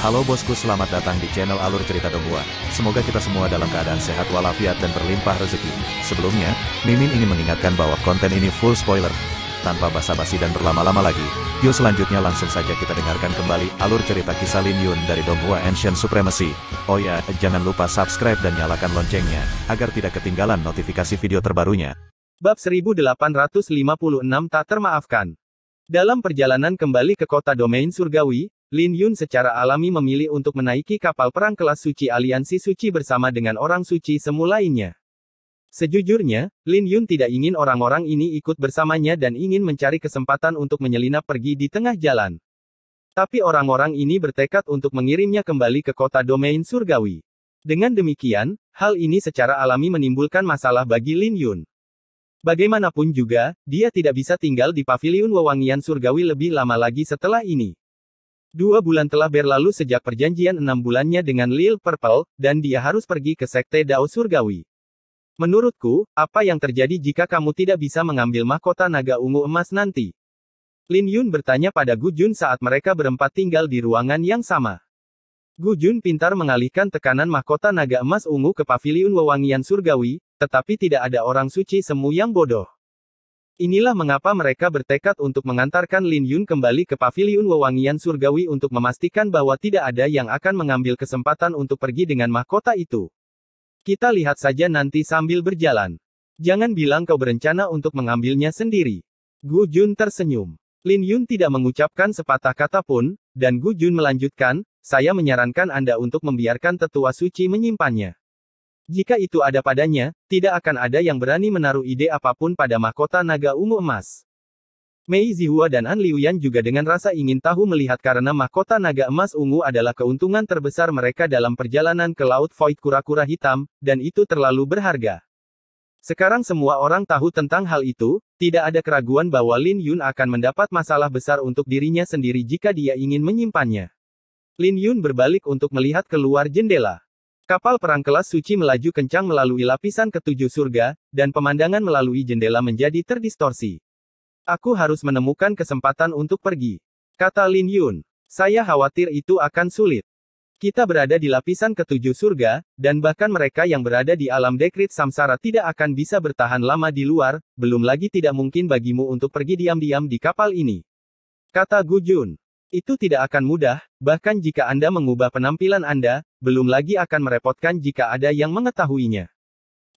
Halo bosku selamat datang di channel Alur Cerita Dongua. Semoga kita semua dalam keadaan sehat walafiat dan berlimpah rezeki. Sebelumnya, Mimin ingin mengingatkan bahwa konten ini full spoiler. Tanpa basa-basi dan berlama-lama lagi, yuk selanjutnya langsung saja kita dengarkan kembali alur cerita kisah Lin Yun dari Donghua Ancient Supremacy. Oh ya, jangan lupa subscribe dan nyalakan loncengnya, agar tidak ketinggalan notifikasi video terbarunya. Bab 1856 Tak Termaafkan Dalam perjalanan kembali ke kota domain surgawi, Lin Yun secara alami memilih untuk menaiki kapal perang kelas suci aliansi suci bersama dengan orang suci semulainya. Sejujurnya, Lin Yun tidak ingin orang-orang ini ikut bersamanya dan ingin mencari kesempatan untuk menyelinap pergi di tengah jalan. Tapi orang-orang ini bertekad untuk mengirimnya kembali ke kota domain surgawi. Dengan demikian, hal ini secara alami menimbulkan masalah bagi Lin Yun. Bagaimanapun juga, dia tidak bisa tinggal di paviliun wewangian surgawi lebih lama lagi setelah ini. Dua bulan telah berlalu sejak perjanjian enam bulannya dengan Lil Purple, dan dia harus pergi ke Sekte Dao Surgawi. Menurutku, apa yang terjadi jika kamu tidak bisa mengambil mahkota naga ungu emas nanti? Lin Yun bertanya pada Gu Jun saat mereka berempat tinggal di ruangan yang sama. Gu Jun pintar mengalihkan tekanan mahkota naga emas ungu ke paviliun wewangian surgawi, tetapi tidak ada orang suci semu yang bodoh. Inilah mengapa mereka bertekad untuk mengantarkan Lin Yun kembali ke paviliun wewangian surgawi untuk memastikan bahwa tidak ada yang akan mengambil kesempatan untuk pergi dengan mahkota itu. Kita lihat saja nanti sambil berjalan. Jangan bilang kau berencana untuk mengambilnya sendiri. Gu Jun tersenyum. Lin Yun tidak mengucapkan sepatah kata pun, dan Gu Jun melanjutkan, saya menyarankan Anda untuk membiarkan tetua suci menyimpannya. Jika itu ada padanya, tidak akan ada yang berani menaruh ide apapun pada mahkota naga ungu emas. Mei Zihua dan An Liuyan juga dengan rasa ingin tahu melihat karena mahkota naga emas ungu adalah keuntungan terbesar mereka dalam perjalanan ke Laut Void Kura-Kura Hitam, dan itu terlalu berharga. Sekarang semua orang tahu tentang hal itu, tidak ada keraguan bahwa Lin Yun akan mendapat masalah besar untuk dirinya sendiri jika dia ingin menyimpannya. Lin Yun berbalik untuk melihat keluar jendela. Kapal perang kelas suci melaju kencang melalui lapisan ketujuh surga, dan pemandangan melalui jendela menjadi terdistorsi. Aku harus menemukan kesempatan untuk pergi. Kata Lin Yun. Saya khawatir itu akan sulit. Kita berada di lapisan ketujuh surga, dan bahkan mereka yang berada di alam dekrit samsara tidak akan bisa bertahan lama di luar, belum lagi tidak mungkin bagimu untuk pergi diam-diam di kapal ini. Kata Gu Jun. Itu tidak akan mudah, bahkan jika Anda mengubah penampilan Anda, belum lagi akan merepotkan jika ada yang mengetahuinya.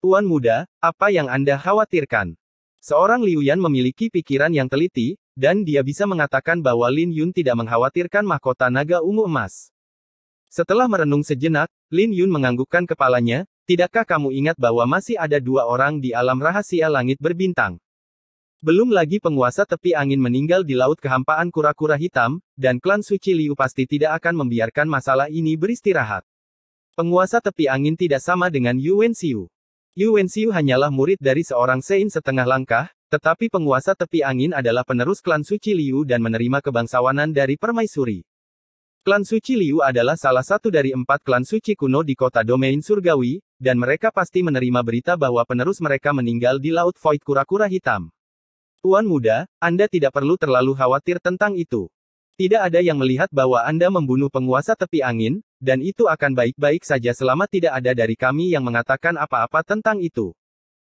Tuan muda, apa yang Anda khawatirkan? Seorang Liu Yan memiliki pikiran yang teliti, dan dia bisa mengatakan bahwa Lin Yun tidak mengkhawatirkan mahkota naga ungu emas. Setelah merenung sejenak, Lin Yun menganggukkan kepalanya, tidakkah kamu ingat bahwa masih ada dua orang di alam rahasia langit berbintang? Belum lagi penguasa tepi angin meninggal di laut kehampaan kura-kura hitam, dan klan suci Liu pasti tidak akan membiarkan masalah ini beristirahat. Penguasa tepi angin tidak sama dengan Yu Wenxiu. Yu Wenxiu hanyalah murid dari seorang Sein setengah langkah, tetapi penguasa tepi angin adalah penerus klan suci Liu dan menerima kebangsawanan dari permaisuri. Klan suci Liu adalah salah satu dari empat klan suci kuno di kota domain surgawi, dan mereka pasti menerima berita bahwa penerus mereka meninggal di Laut Void Kura-Kura Hitam. Tuan muda, Anda tidak perlu terlalu khawatir tentang itu. Tidak ada yang melihat bahwa Anda membunuh penguasa tepi angin, dan itu akan baik-baik saja selama tidak ada dari kami yang mengatakan apa-apa tentang itu.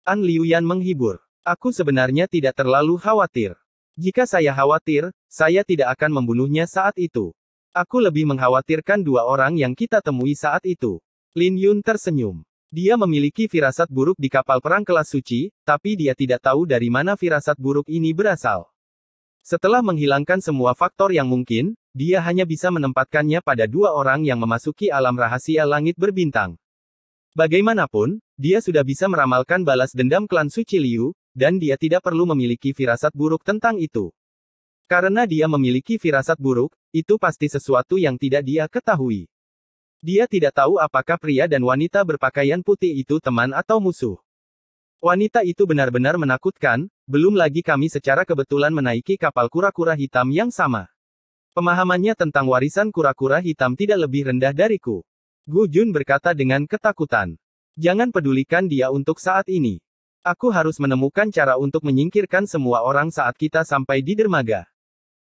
An Liuyan menghibur. Aku sebenarnya tidak terlalu khawatir. Jika saya khawatir, saya tidak akan membunuhnya saat itu. Aku lebih mengkhawatirkan dua orang yang kita temui saat itu. Lin Yun tersenyum. Dia memiliki firasat buruk di kapal perang kelas suci, tapi dia tidak tahu dari mana firasat buruk ini berasal. Setelah menghilangkan semua faktor yang mungkin, dia hanya bisa menempatkannya pada dua orang yang memasuki alam rahasia langit berbintang. Bagaimanapun, dia sudah bisa meramalkan balas dendam klan Suci Liu, dan dia tidak perlu memiliki firasat buruk tentang itu. Karena dia memiliki firasat buruk, itu pasti sesuatu yang tidak dia ketahui. Dia tidak tahu apakah pria dan wanita berpakaian putih itu teman atau musuh. Wanita itu benar-benar menakutkan, belum lagi kami secara kebetulan menaiki kapal kura-kura hitam yang sama. Pemahamannya tentang warisan kura-kura hitam tidak lebih rendah dariku. Gu Jun berkata dengan ketakutan. Jangan pedulikan dia untuk saat ini. Aku harus menemukan cara untuk menyingkirkan semua orang saat kita sampai di dermaga.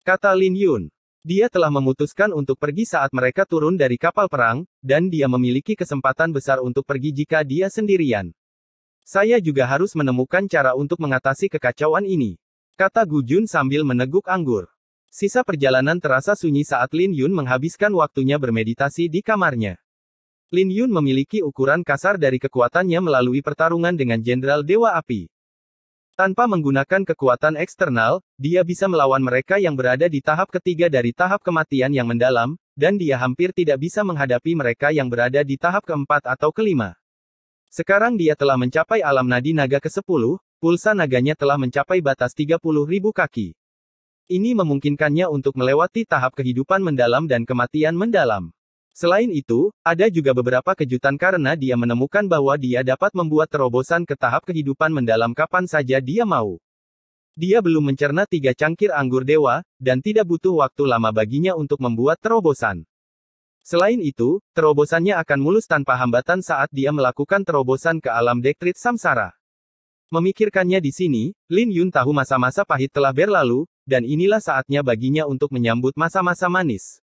Kata Lin Yun. Dia telah memutuskan untuk pergi saat mereka turun dari kapal perang, dan dia memiliki kesempatan besar untuk pergi jika dia sendirian. Saya juga harus menemukan cara untuk mengatasi kekacauan ini. Kata Gu Jun sambil meneguk anggur. Sisa perjalanan terasa sunyi saat Lin Yun menghabiskan waktunya bermeditasi di kamarnya. Lin Yun memiliki ukuran kasar dari kekuatannya melalui pertarungan dengan Jenderal Dewa Api. Tanpa menggunakan kekuatan eksternal, dia bisa melawan mereka yang berada di tahap ketiga dari tahap kematian yang mendalam, dan dia hampir tidak bisa menghadapi mereka yang berada di tahap keempat atau kelima. Sekarang dia telah mencapai alam nadi naga ke-10, pulsa naganya telah mencapai batas 30.000 kaki. Ini memungkinkannya untuk melewati tahap kehidupan mendalam dan kematian mendalam. Selain itu, ada juga beberapa kejutan karena dia menemukan bahwa dia dapat membuat terobosan ke tahap kehidupan mendalam kapan saja dia mau. Dia belum mencerna tiga cangkir anggur dewa, dan tidak butuh waktu lama baginya untuk membuat terobosan. Selain itu, terobosannya akan mulus tanpa hambatan saat dia melakukan terobosan ke alam dektrit samsara. Memikirkannya di sini, Lin Yun tahu masa-masa pahit telah berlalu, dan inilah saatnya baginya untuk menyambut masa-masa manis.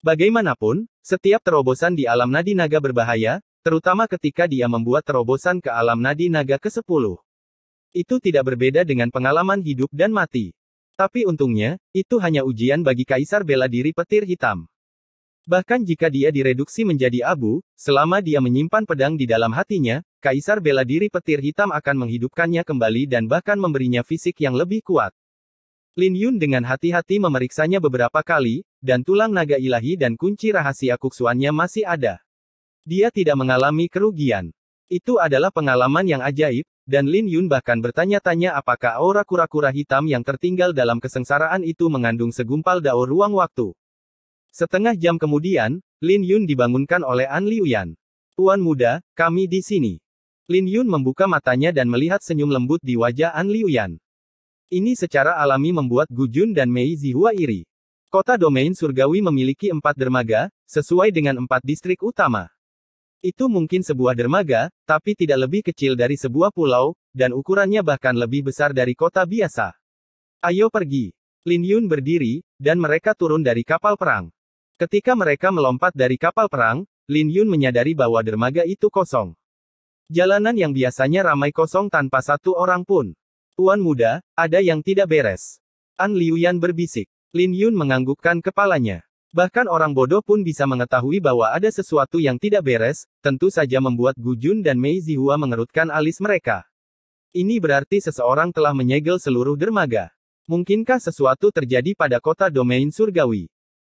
Bagaimanapun, setiap terobosan di alam nadi naga berbahaya, terutama ketika dia membuat terobosan ke alam nadi naga ke-10. Itu tidak berbeda dengan pengalaman hidup dan mati. Tapi untungnya, itu hanya ujian bagi kaisar bela diri petir hitam. Bahkan jika dia direduksi menjadi abu, selama dia menyimpan pedang di dalam hatinya, kaisar bela diri petir hitam akan menghidupkannya kembali dan bahkan memberinya fisik yang lebih kuat. Lin Yun dengan hati-hati memeriksanya beberapa kali, dan tulang naga ilahi dan kunci rahasia kuksuannya masih ada. Dia tidak mengalami kerugian. Itu adalah pengalaman yang ajaib, dan Lin Yun bahkan bertanya-tanya apakah aura kura-kura hitam yang tertinggal dalam kesengsaraan itu mengandung segumpal daur ruang waktu. Setengah jam kemudian, Lin Yun dibangunkan oleh An Liuyan. Tuan muda, kami di sini. Lin Yun membuka matanya dan melihat senyum lembut di wajah An Liuyan. Ini secara alami membuat Gu Jun dan Mei Zihua iri. Kota domain surgawi memiliki empat dermaga, sesuai dengan empat distrik utama. Itu mungkin sebuah dermaga, tapi tidak lebih kecil dari sebuah pulau, dan ukurannya bahkan lebih besar dari kota biasa. Ayo pergi. Lin Yun berdiri, dan mereka turun dari kapal perang. Ketika mereka melompat dari kapal perang, Lin Yun menyadari bahwa dermaga itu kosong. Jalanan yang biasanya ramai kosong tanpa satu orang pun. Tuan muda, ada yang tidak beres. An Liuyan berbisik. Lin Yun menganggukkan kepalanya. Bahkan orang bodoh pun bisa mengetahui bahwa ada sesuatu yang tidak beres, tentu saja membuat Gu Jun dan Mei Zihua mengerutkan alis mereka. Ini berarti seseorang telah menyegel seluruh dermaga. Mungkinkah sesuatu terjadi pada kota domain surgawi?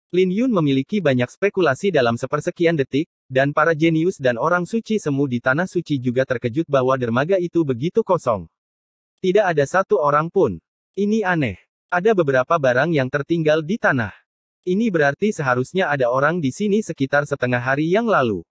Lin Yun memiliki banyak spekulasi dalam sepersekian detik, dan para jenius dan orang suci semu di tanah suci juga terkejut bahwa dermaga itu begitu kosong. Tidak ada satu orang pun. Ini aneh. Ada beberapa barang yang tertinggal di tanah. Ini berarti seharusnya ada orang di sini sekitar setengah hari yang lalu.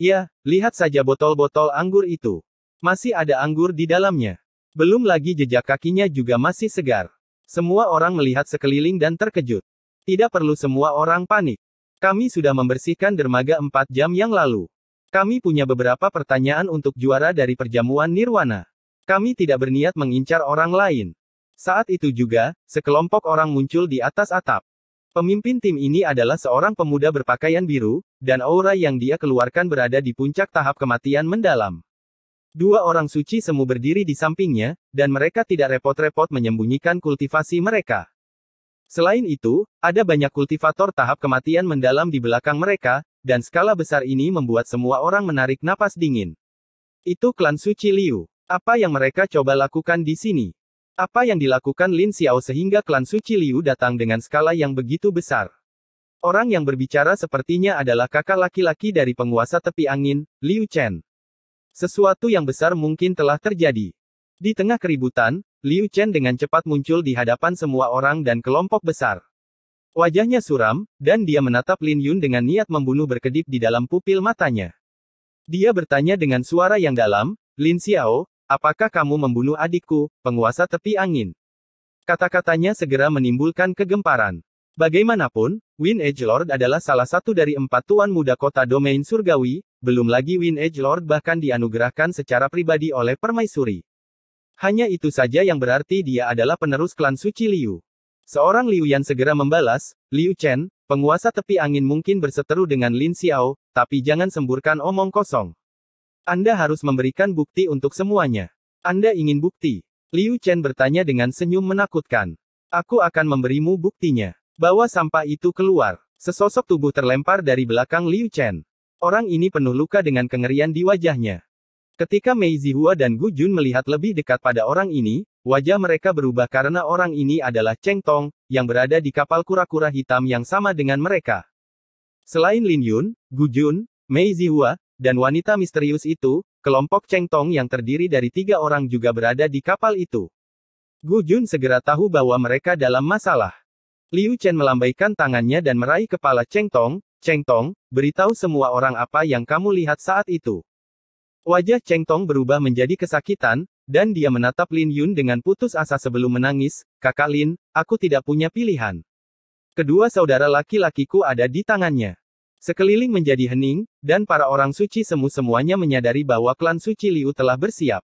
Ya, lihat saja botol-botol anggur itu. Masih ada anggur di dalamnya. Belum lagi jejak kakinya juga masih segar. Semua orang melihat sekeliling dan terkejut. Tidak perlu semua orang panik. Kami sudah membersihkan dermaga 4 jam yang lalu. Kami punya beberapa pertanyaan untuk juara dari perjamuan Nirwana. Kami tidak berniat mengincar orang lain. Saat itu juga, sekelompok orang muncul di atas atap. Pemimpin tim ini adalah seorang pemuda berpakaian biru, dan aura yang dia keluarkan berada di puncak tahap kematian mendalam. Dua orang suci semu berdiri di sampingnya, dan mereka tidak repot-repot menyembunyikan kultivasi mereka. Selain itu, ada banyak kultivator tahap kematian mendalam di belakang mereka, dan skala besar ini membuat semua orang menarik napas dingin. Itu klan suci Liu. Apa yang mereka coba lakukan di sini? Apa yang dilakukan Lin Xiao sehingga klan Suci Liu datang dengan skala yang begitu besar? Orang yang berbicara sepertinya adalah kakak laki-laki dari penguasa tepi angin, Liu Chen. Sesuatu yang besar mungkin telah terjadi. Di tengah keributan, Liu Chen dengan cepat muncul di hadapan semua orang dan kelompok besar. Wajahnya suram, dan dia menatap Lin Yun dengan niat membunuh berkedip di dalam pupil matanya. Dia bertanya dengan suara yang dalam, Lin Xiao, Apakah kamu membunuh adikku, penguasa tepi angin? Kata-katanya segera menimbulkan kegemparan. Bagaimanapun, Win Edge Lord adalah salah satu dari empat tuan muda kota domain surgawi, belum lagi Win Edge Lord bahkan dianugerahkan secara pribadi oleh permaisuri. Hanya itu saja yang berarti dia adalah penerus klan suci Liu. Seorang Liu Yan segera membalas, Liu Chen, penguasa tepi angin mungkin berseteru dengan Lin Xiao, tapi jangan semburkan omong kosong. Anda harus memberikan bukti untuk semuanya. Anda ingin bukti? Liu Chen bertanya dengan senyum menakutkan. Aku akan memberimu buktinya. Bawa sampah itu keluar. Sesosok tubuh terlempar dari belakang Liu Chen. Orang ini penuh luka dengan kengerian di wajahnya. Ketika Mei Zihua dan Gu Jun melihat lebih dekat pada orang ini, wajah mereka berubah karena orang ini adalah Cheng Tong, yang berada di kapal kura-kura hitam yang sama dengan mereka. Selain Lin Yun, Gu Jun, Mei Zihua, dan wanita misterius itu, kelompok Cheng Tong yang terdiri dari tiga orang juga berada di kapal itu. Gu Jun segera tahu bahwa mereka dalam masalah. Liu Chen melambaikan tangannya dan meraih kepala Cheng Tong, Cheng Tong, beritahu semua orang apa yang kamu lihat saat itu. Wajah Cheng Tong berubah menjadi kesakitan, dan dia menatap Lin Yun dengan putus asa sebelum menangis, kakak Lin, aku tidak punya pilihan. Kedua saudara laki-lakiku ada di tangannya. Sekeliling menjadi hening, dan para orang suci semu-semuanya menyadari bahwa klan suci Liu telah bersiap.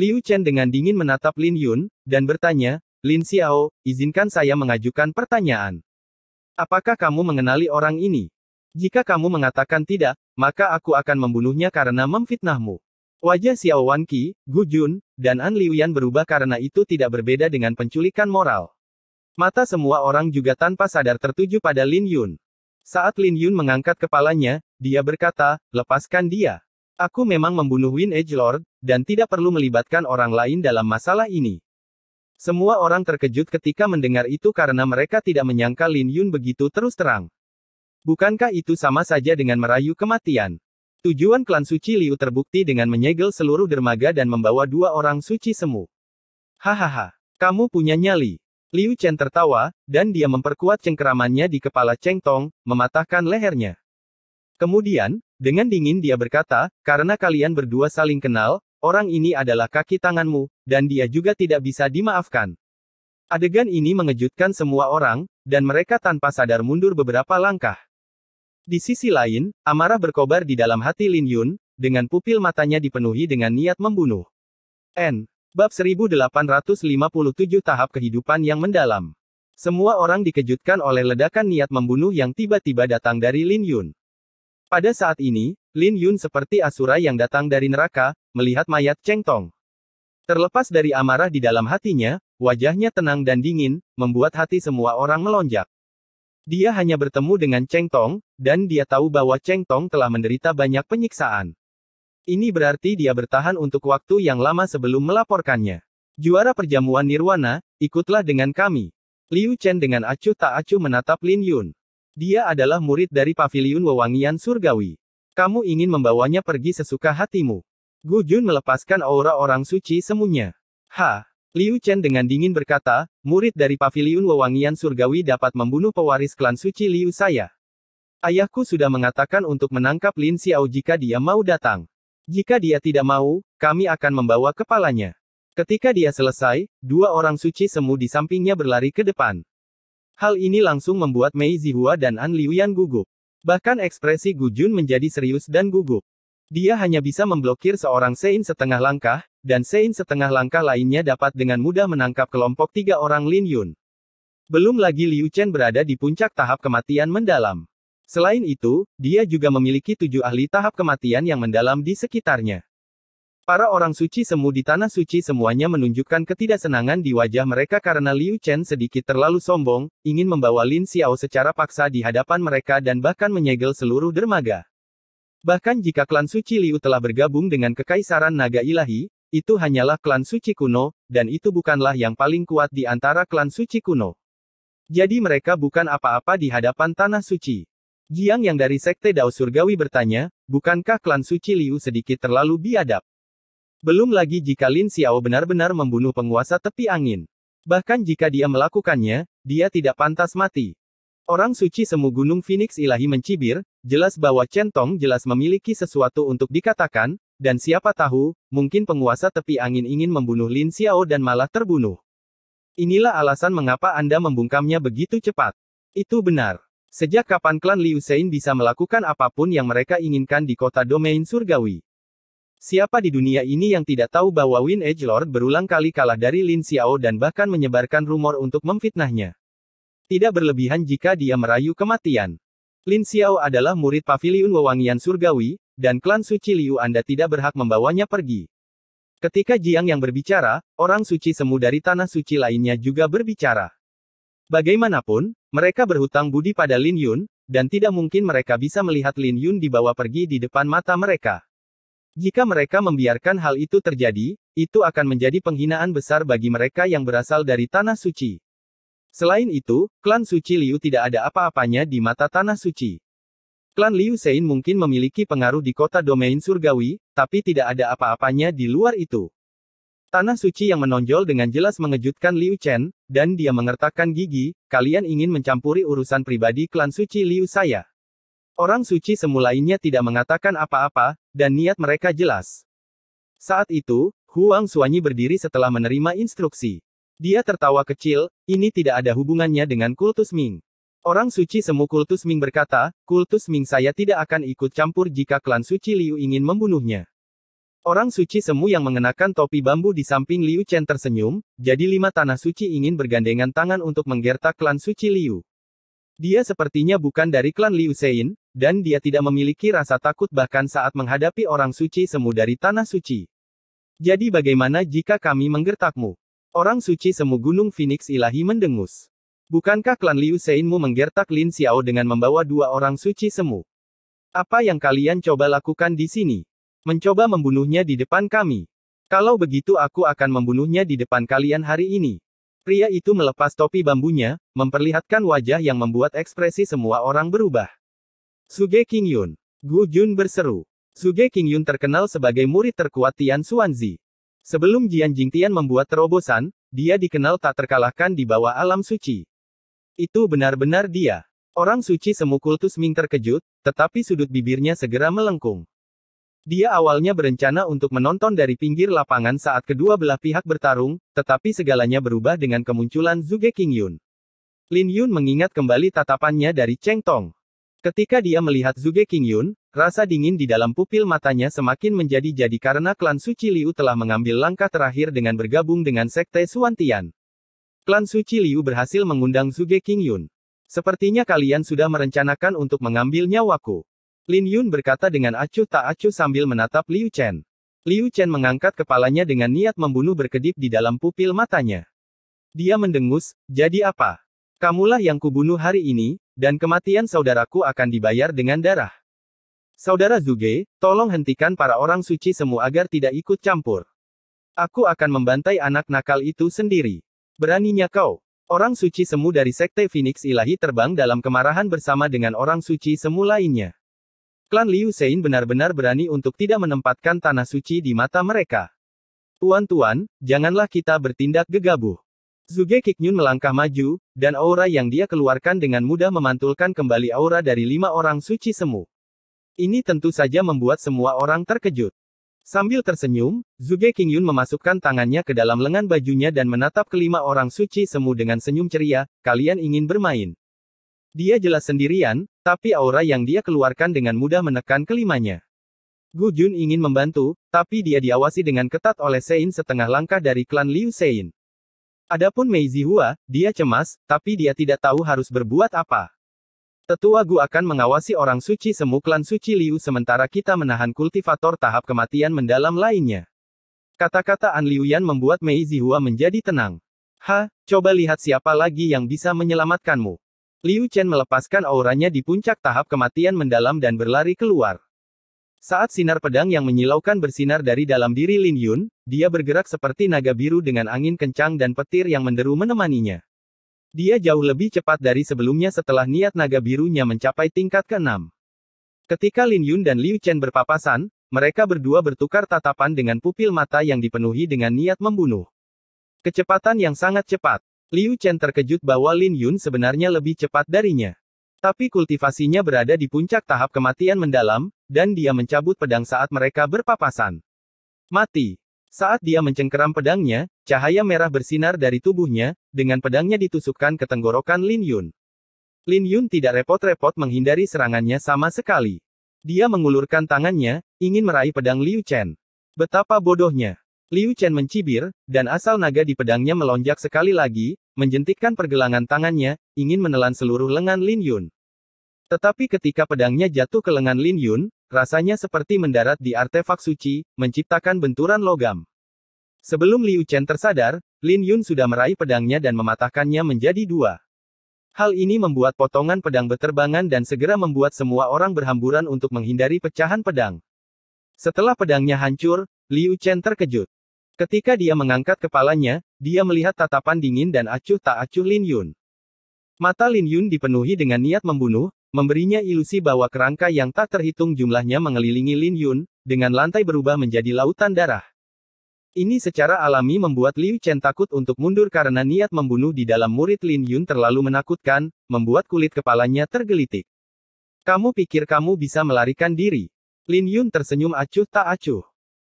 Liu Chen dengan dingin menatap Lin Yun, dan bertanya, Lin Xiao, izinkan saya mengajukan pertanyaan. Apakah kamu mengenali orang ini? Jika kamu mengatakan tidak, maka aku akan membunuhnya karena memfitnahmu. Wajah Xiao Wan Qi, Gu Jun, dan An Liuyan berubah karena itu tidak berbeda dengan penculikan moral. Mata semua orang juga tanpa sadar tertuju pada Lin Yun. Saat Lin Yun mengangkat kepalanya, dia berkata, lepaskan dia. Aku memang membunuh Win Edge Lord, dan tidak perlu melibatkan orang lain dalam masalah ini. Semua orang terkejut ketika mendengar itu karena mereka tidak menyangka Lin Yun begitu terus terang. Bukankah itu sama saja dengan merayu kematian? Tujuan klan suci Liu terbukti dengan menyegel seluruh dermaga dan membawa dua orang suci semu. Hahaha, kamu punya nyali. Liu Chen tertawa, dan dia memperkuat cengkeramannya di kepala Cheng Tong, mematahkan lehernya. Kemudian, dengan dingin dia berkata, karena kalian berdua saling kenal, orang ini adalah kaki tanganmu, dan dia juga tidak bisa dimaafkan. Adegan ini mengejutkan semua orang, dan mereka tanpa sadar mundur beberapa langkah. Di sisi lain, amarah berkobar di dalam hati Lin Yun, dengan pupil matanya dipenuhi dengan niat membunuh. N. Bab 1857 Tahap Kehidupan yang Mendalam. Semua orang dikejutkan oleh ledakan niat membunuh yang tiba-tiba datang dari Lin Yun. Pada saat ini, Lin Yun seperti asura yang datang dari neraka, melihat mayat Cheng Tong. Terlepas dari amarah di dalam hatinya, wajahnya tenang dan dingin, membuat hati semua orang melonjak. Dia hanya bertemu dengan Cheng Tong, dan dia tahu bahwa Cheng Tong telah menderita banyak penyiksaan. Ini berarti dia bertahan untuk waktu yang lama sebelum melaporkannya. Juara perjamuan Nirwana, ikutlah dengan kami. Liu Chen dengan acuh tak acuh menatap Lin Yun. Dia adalah murid dari pavilion wewangian surgawi. Kamu ingin membawanya pergi sesuka hatimu. Gu Jun melepaskan aura orang suci semunya. Ha! Liu Chen dengan dingin berkata, murid dari pavilion wewangian surgawi dapat membunuh pewaris klan suci Liu saya. Ayahku sudah mengatakan untuk menangkap Lin Xiao jika dia mau datang. Jika dia tidak mau, kami akan membawa kepalanya. Ketika dia selesai, dua orang suci semu di sampingnya berlari ke depan. Hal ini langsung membuat Mei Zihua dan An Liuyan gugup. Bahkan ekspresi Gu Jun menjadi serius dan gugup. Dia hanya bisa memblokir seorang Sein setengah langkah, dan Sein setengah langkah lainnya dapat dengan mudah menangkap kelompok tiga orang Lin Yun. Belum lagi Liu Chen berada di puncak tahap kematian mendalam. Selain itu, dia juga memiliki tujuh ahli tahap kematian yang mendalam di sekitarnya. Para orang suci semu di tanah suci semuanya menunjukkan ketidaksenangan di wajah mereka karena Liu Chen sedikit terlalu sombong, ingin membawa Lin Xiao secara paksa di hadapan mereka dan bahkan menyegel seluruh dermaga. Bahkan jika klan suci Liu telah bergabung dengan kekaisaran naga ilahi, itu hanyalah klan suci kuno, dan itu bukanlah yang paling kuat di antara klan suci kuno. Jadi mereka bukan apa-apa di hadapan tanah suci. Jiang yang dari Sekte Dao Surgawi bertanya, bukankah klan suci Liu sedikit terlalu biadab? Belum lagi jika Lin Xiao benar-benar membunuh penguasa tepi angin. Bahkan jika dia melakukannya, dia tidak pantas mati. Orang suci semu Gunung Phoenix ilahi mencibir, jelas bahwa Chen Tong jelas memiliki sesuatu untuk dikatakan, dan siapa tahu, mungkin penguasa tepi angin ingin membunuh Lin Xiao dan malah terbunuh. Inilah alasan mengapa Anda membungkamnya begitu cepat. Itu benar. Sejak kapan klan Liu Sein bisa melakukan apapun yang mereka inginkan di kota domain surgawi? Siapa di dunia ini yang tidak tahu bahwa Win Edge Lord berulang kali kalah dari Lin Xiao dan bahkan menyebarkan rumor untuk memfitnahnya? Tidak berlebihan jika dia merayu kematian. Lin Xiao adalah murid pavilion wewangian surgawi, dan klan suci Liu Anda tidak berhak membawanya pergi. Ketika Jiang yang berbicara, orang suci semu dari tanah suci lainnya juga berbicara. Bagaimanapun, mereka berhutang budi pada Lin Yun, dan tidak mungkin mereka bisa melihat Lin Yun dibawa pergi di depan mata mereka. Jika mereka membiarkan hal itu terjadi, itu akan menjadi penghinaan besar bagi mereka yang berasal dari Tanah Suci. Selain itu, klan Suci Liu tidak ada apa-apanya di mata Tanah Suci. Klan Liu Sein mungkin memiliki pengaruh di kota domain surgawi, tapi tidak ada apa-apanya di luar itu. Tanah suci yang menonjol dengan jelas mengejutkan Liu Chen, dan dia mengertakkan gigi, kalian ingin mencampuri urusan pribadi klan suci Liu saya. Orang suci semulainya tidak mengatakan apa-apa, dan niat mereka jelas. Saat itu, Huang Suanyi berdiri setelah menerima instruksi. Dia tertawa kecil, ini tidak ada hubungannya dengan kultus Ming. Orang suci semu kultus Ming berkata, kultus Ming saya tidak akan ikut campur jika klan suci Liu ingin membunuhnya. Orang suci semu yang mengenakan topi bambu di samping Liu Chen tersenyum, jadi lima tanah suci ingin bergandengan tangan untuk menggerta klan suci Liu. Dia sepertinya bukan dari klan Liu Sein, dan dia tidak memiliki rasa takut bahkan saat menghadapi orang suci semu dari tanah suci. Jadi bagaimana jika kami menggertakmu? Orang suci semu gunung Phoenix ilahi mendengus. Bukankah klan Liu Seinmu menggertak Lin Xiao dengan membawa dua orang suci semu? Apa yang kalian coba lakukan di sini? Mencoba membunuhnya di depan kami. Kalau begitu aku akan membunuhnya di depan kalian hari ini. Pria itu melepas topi bambunya, memperlihatkan wajah yang membuat ekspresi semua orang berubah. Suge King Yun. Gu Jun berseru. Suge King Yun terkenal sebagai murid terkuat Tian Xuanzi. Sebelum Jian Jing Tian membuat terobosan, dia dikenal tak terkalahkan di bawah alam suci. Itu benar-benar dia. Orang suci semu kultus Ming terkejut, tetapi sudut bibirnya segera melengkung. Dia awalnya berencana untuk menonton dari pinggir lapangan saat kedua belah pihak bertarung, tetapi segalanya berubah dengan kemunculan Zuge King Yun. Lin Yun mengingat kembali tatapannya dari Cheng Tong. Ketika dia melihat Zuge King Yun, rasa dingin di dalam pupil matanya semakin menjadi-jadi karena klan Suci Liu telah mengambil langkah terakhir dengan bergabung dengan Sekte Suan Tian. Klan Suci Liu berhasil mengundang Zuge King Yun. Sepertinya kalian sudah merencanakan untuk mengambil nyawaku. Lin Yun berkata dengan acuh tak acuh sambil menatap Liu Chen. Liu Chen mengangkat kepalanya dengan niat membunuh berkedip di dalam pupil matanya. Dia mendengus, jadi apa? Kamulah yang kubunuh hari ini, dan kematian saudaraku akan dibayar dengan darah. Saudara Zuge, tolong hentikan para orang suci semua agar tidak ikut campur. Aku akan membantai anak nakal itu sendiri. Beraninya kau. Orang suci semu dari sekte Phoenix Ilahi terbang dalam kemarahan bersama dengan orang suci semu lainnya. Klan Liu Sein benar-benar berani untuk tidak menempatkan tanah suci di mata mereka. Tuan-tuan, janganlah kita bertindak gegabah. Zuge Kikyun melangkah maju, dan aura yang dia keluarkan dengan mudah memantulkan kembali aura dari lima orang suci semu. Ini tentu saja membuat semua orang terkejut. Sambil tersenyum, Zuge Kingyun memasukkan tangannya ke dalam lengan bajunya dan menatap kelima orang suci semu dengan senyum ceria, kalian ingin bermain. Dia jelas sendirian, tapi aura yang dia keluarkan dengan mudah menekan kelimanya. Gu Jun ingin membantu, tapi dia diawasi dengan ketat oleh Sein setengah langkah dari klan Liu Sein. Adapun Mei Zihua, dia cemas, tapi dia tidak tahu harus berbuat apa. Tetua Gu akan mengawasi orang suci semu klan suci Liu sementara kita menahan kultivator tahap kematian mendalam lainnya. Kata-kata An Yan membuat Mei Zihua menjadi tenang. Ha, coba lihat siapa lagi yang bisa menyelamatkanmu. Liu Chen melepaskan auranya di puncak tahap kematian mendalam dan berlari keluar. Saat sinar pedang yang menyilaukan bersinar dari dalam diri Lin Yun, dia bergerak seperti naga biru dengan angin kencang dan petir yang menderu menemaninya. Dia jauh lebih cepat dari sebelumnya setelah niat naga birunya mencapai tingkat ke-6. Ketika Lin Yun dan Liu Chen berpapasan, mereka berdua bertukar tatapan dengan pupil mata yang dipenuhi dengan niat membunuh. Kecepatan yang sangat cepat, Liu Chen terkejut bahwa Lin Yun sebenarnya lebih cepat darinya. Tapi kultivasinya berada di puncak tahap kematian mendalam, dan dia mencabut pedang saat mereka berpapasan. Mati. Saat dia mencengkeram pedangnya, cahaya merah bersinar dari tubuhnya, dengan pedangnya ditusukkan ke tenggorokan Lin Yun. Lin Yun tidak repot-repot menghindari serangannya sama sekali. Dia mengulurkan tangannya, ingin meraih pedang Liu Chen. Betapa bodohnya. Liu Chen mencibir, dan asal naga di pedangnya melonjak sekali lagi, menjentikkan pergelangan tangannya, ingin menelan seluruh lengan Lin Yun. Tetapi ketika pedangnya jatuh ke lengan Lin Yun, rasanya seperti mendarat di artefak suci, menciptakan benturan logam. Sebelum Liu Chen tersadar, Lin Yun sudah meraih pedangnya dan mematahkannya menjadi dua. Hal ini membuat potongan pedang berterbangan dan segera membuat semua orang berhamburan untuk menghindari pecahan pedang. Setelah pedangnya hancur, Liu Chen terkejut. Ketika dia mengangkat kepalanya, dia melihat tatapan dingin dan acuh tak acuh Lin Yun. Mata Lin Yun dipenuhi dengan niat membunuh, memberinya ilusi bahwa kerangka yang tak terhitung jumlahnya mengelilingi Lin Yun, dengan lantai berubah menjadi lautan darah. Ini secara alami membuat Liu Chen takut untuk mundur karena niat membunuh di dalam murid Lin Yun terlalu menakutkan, membuat kulit kepalanya tergelitik. Kamu pikir kamu bisa melarikan diri? Lin Yun tersenyum acuh tak acuh.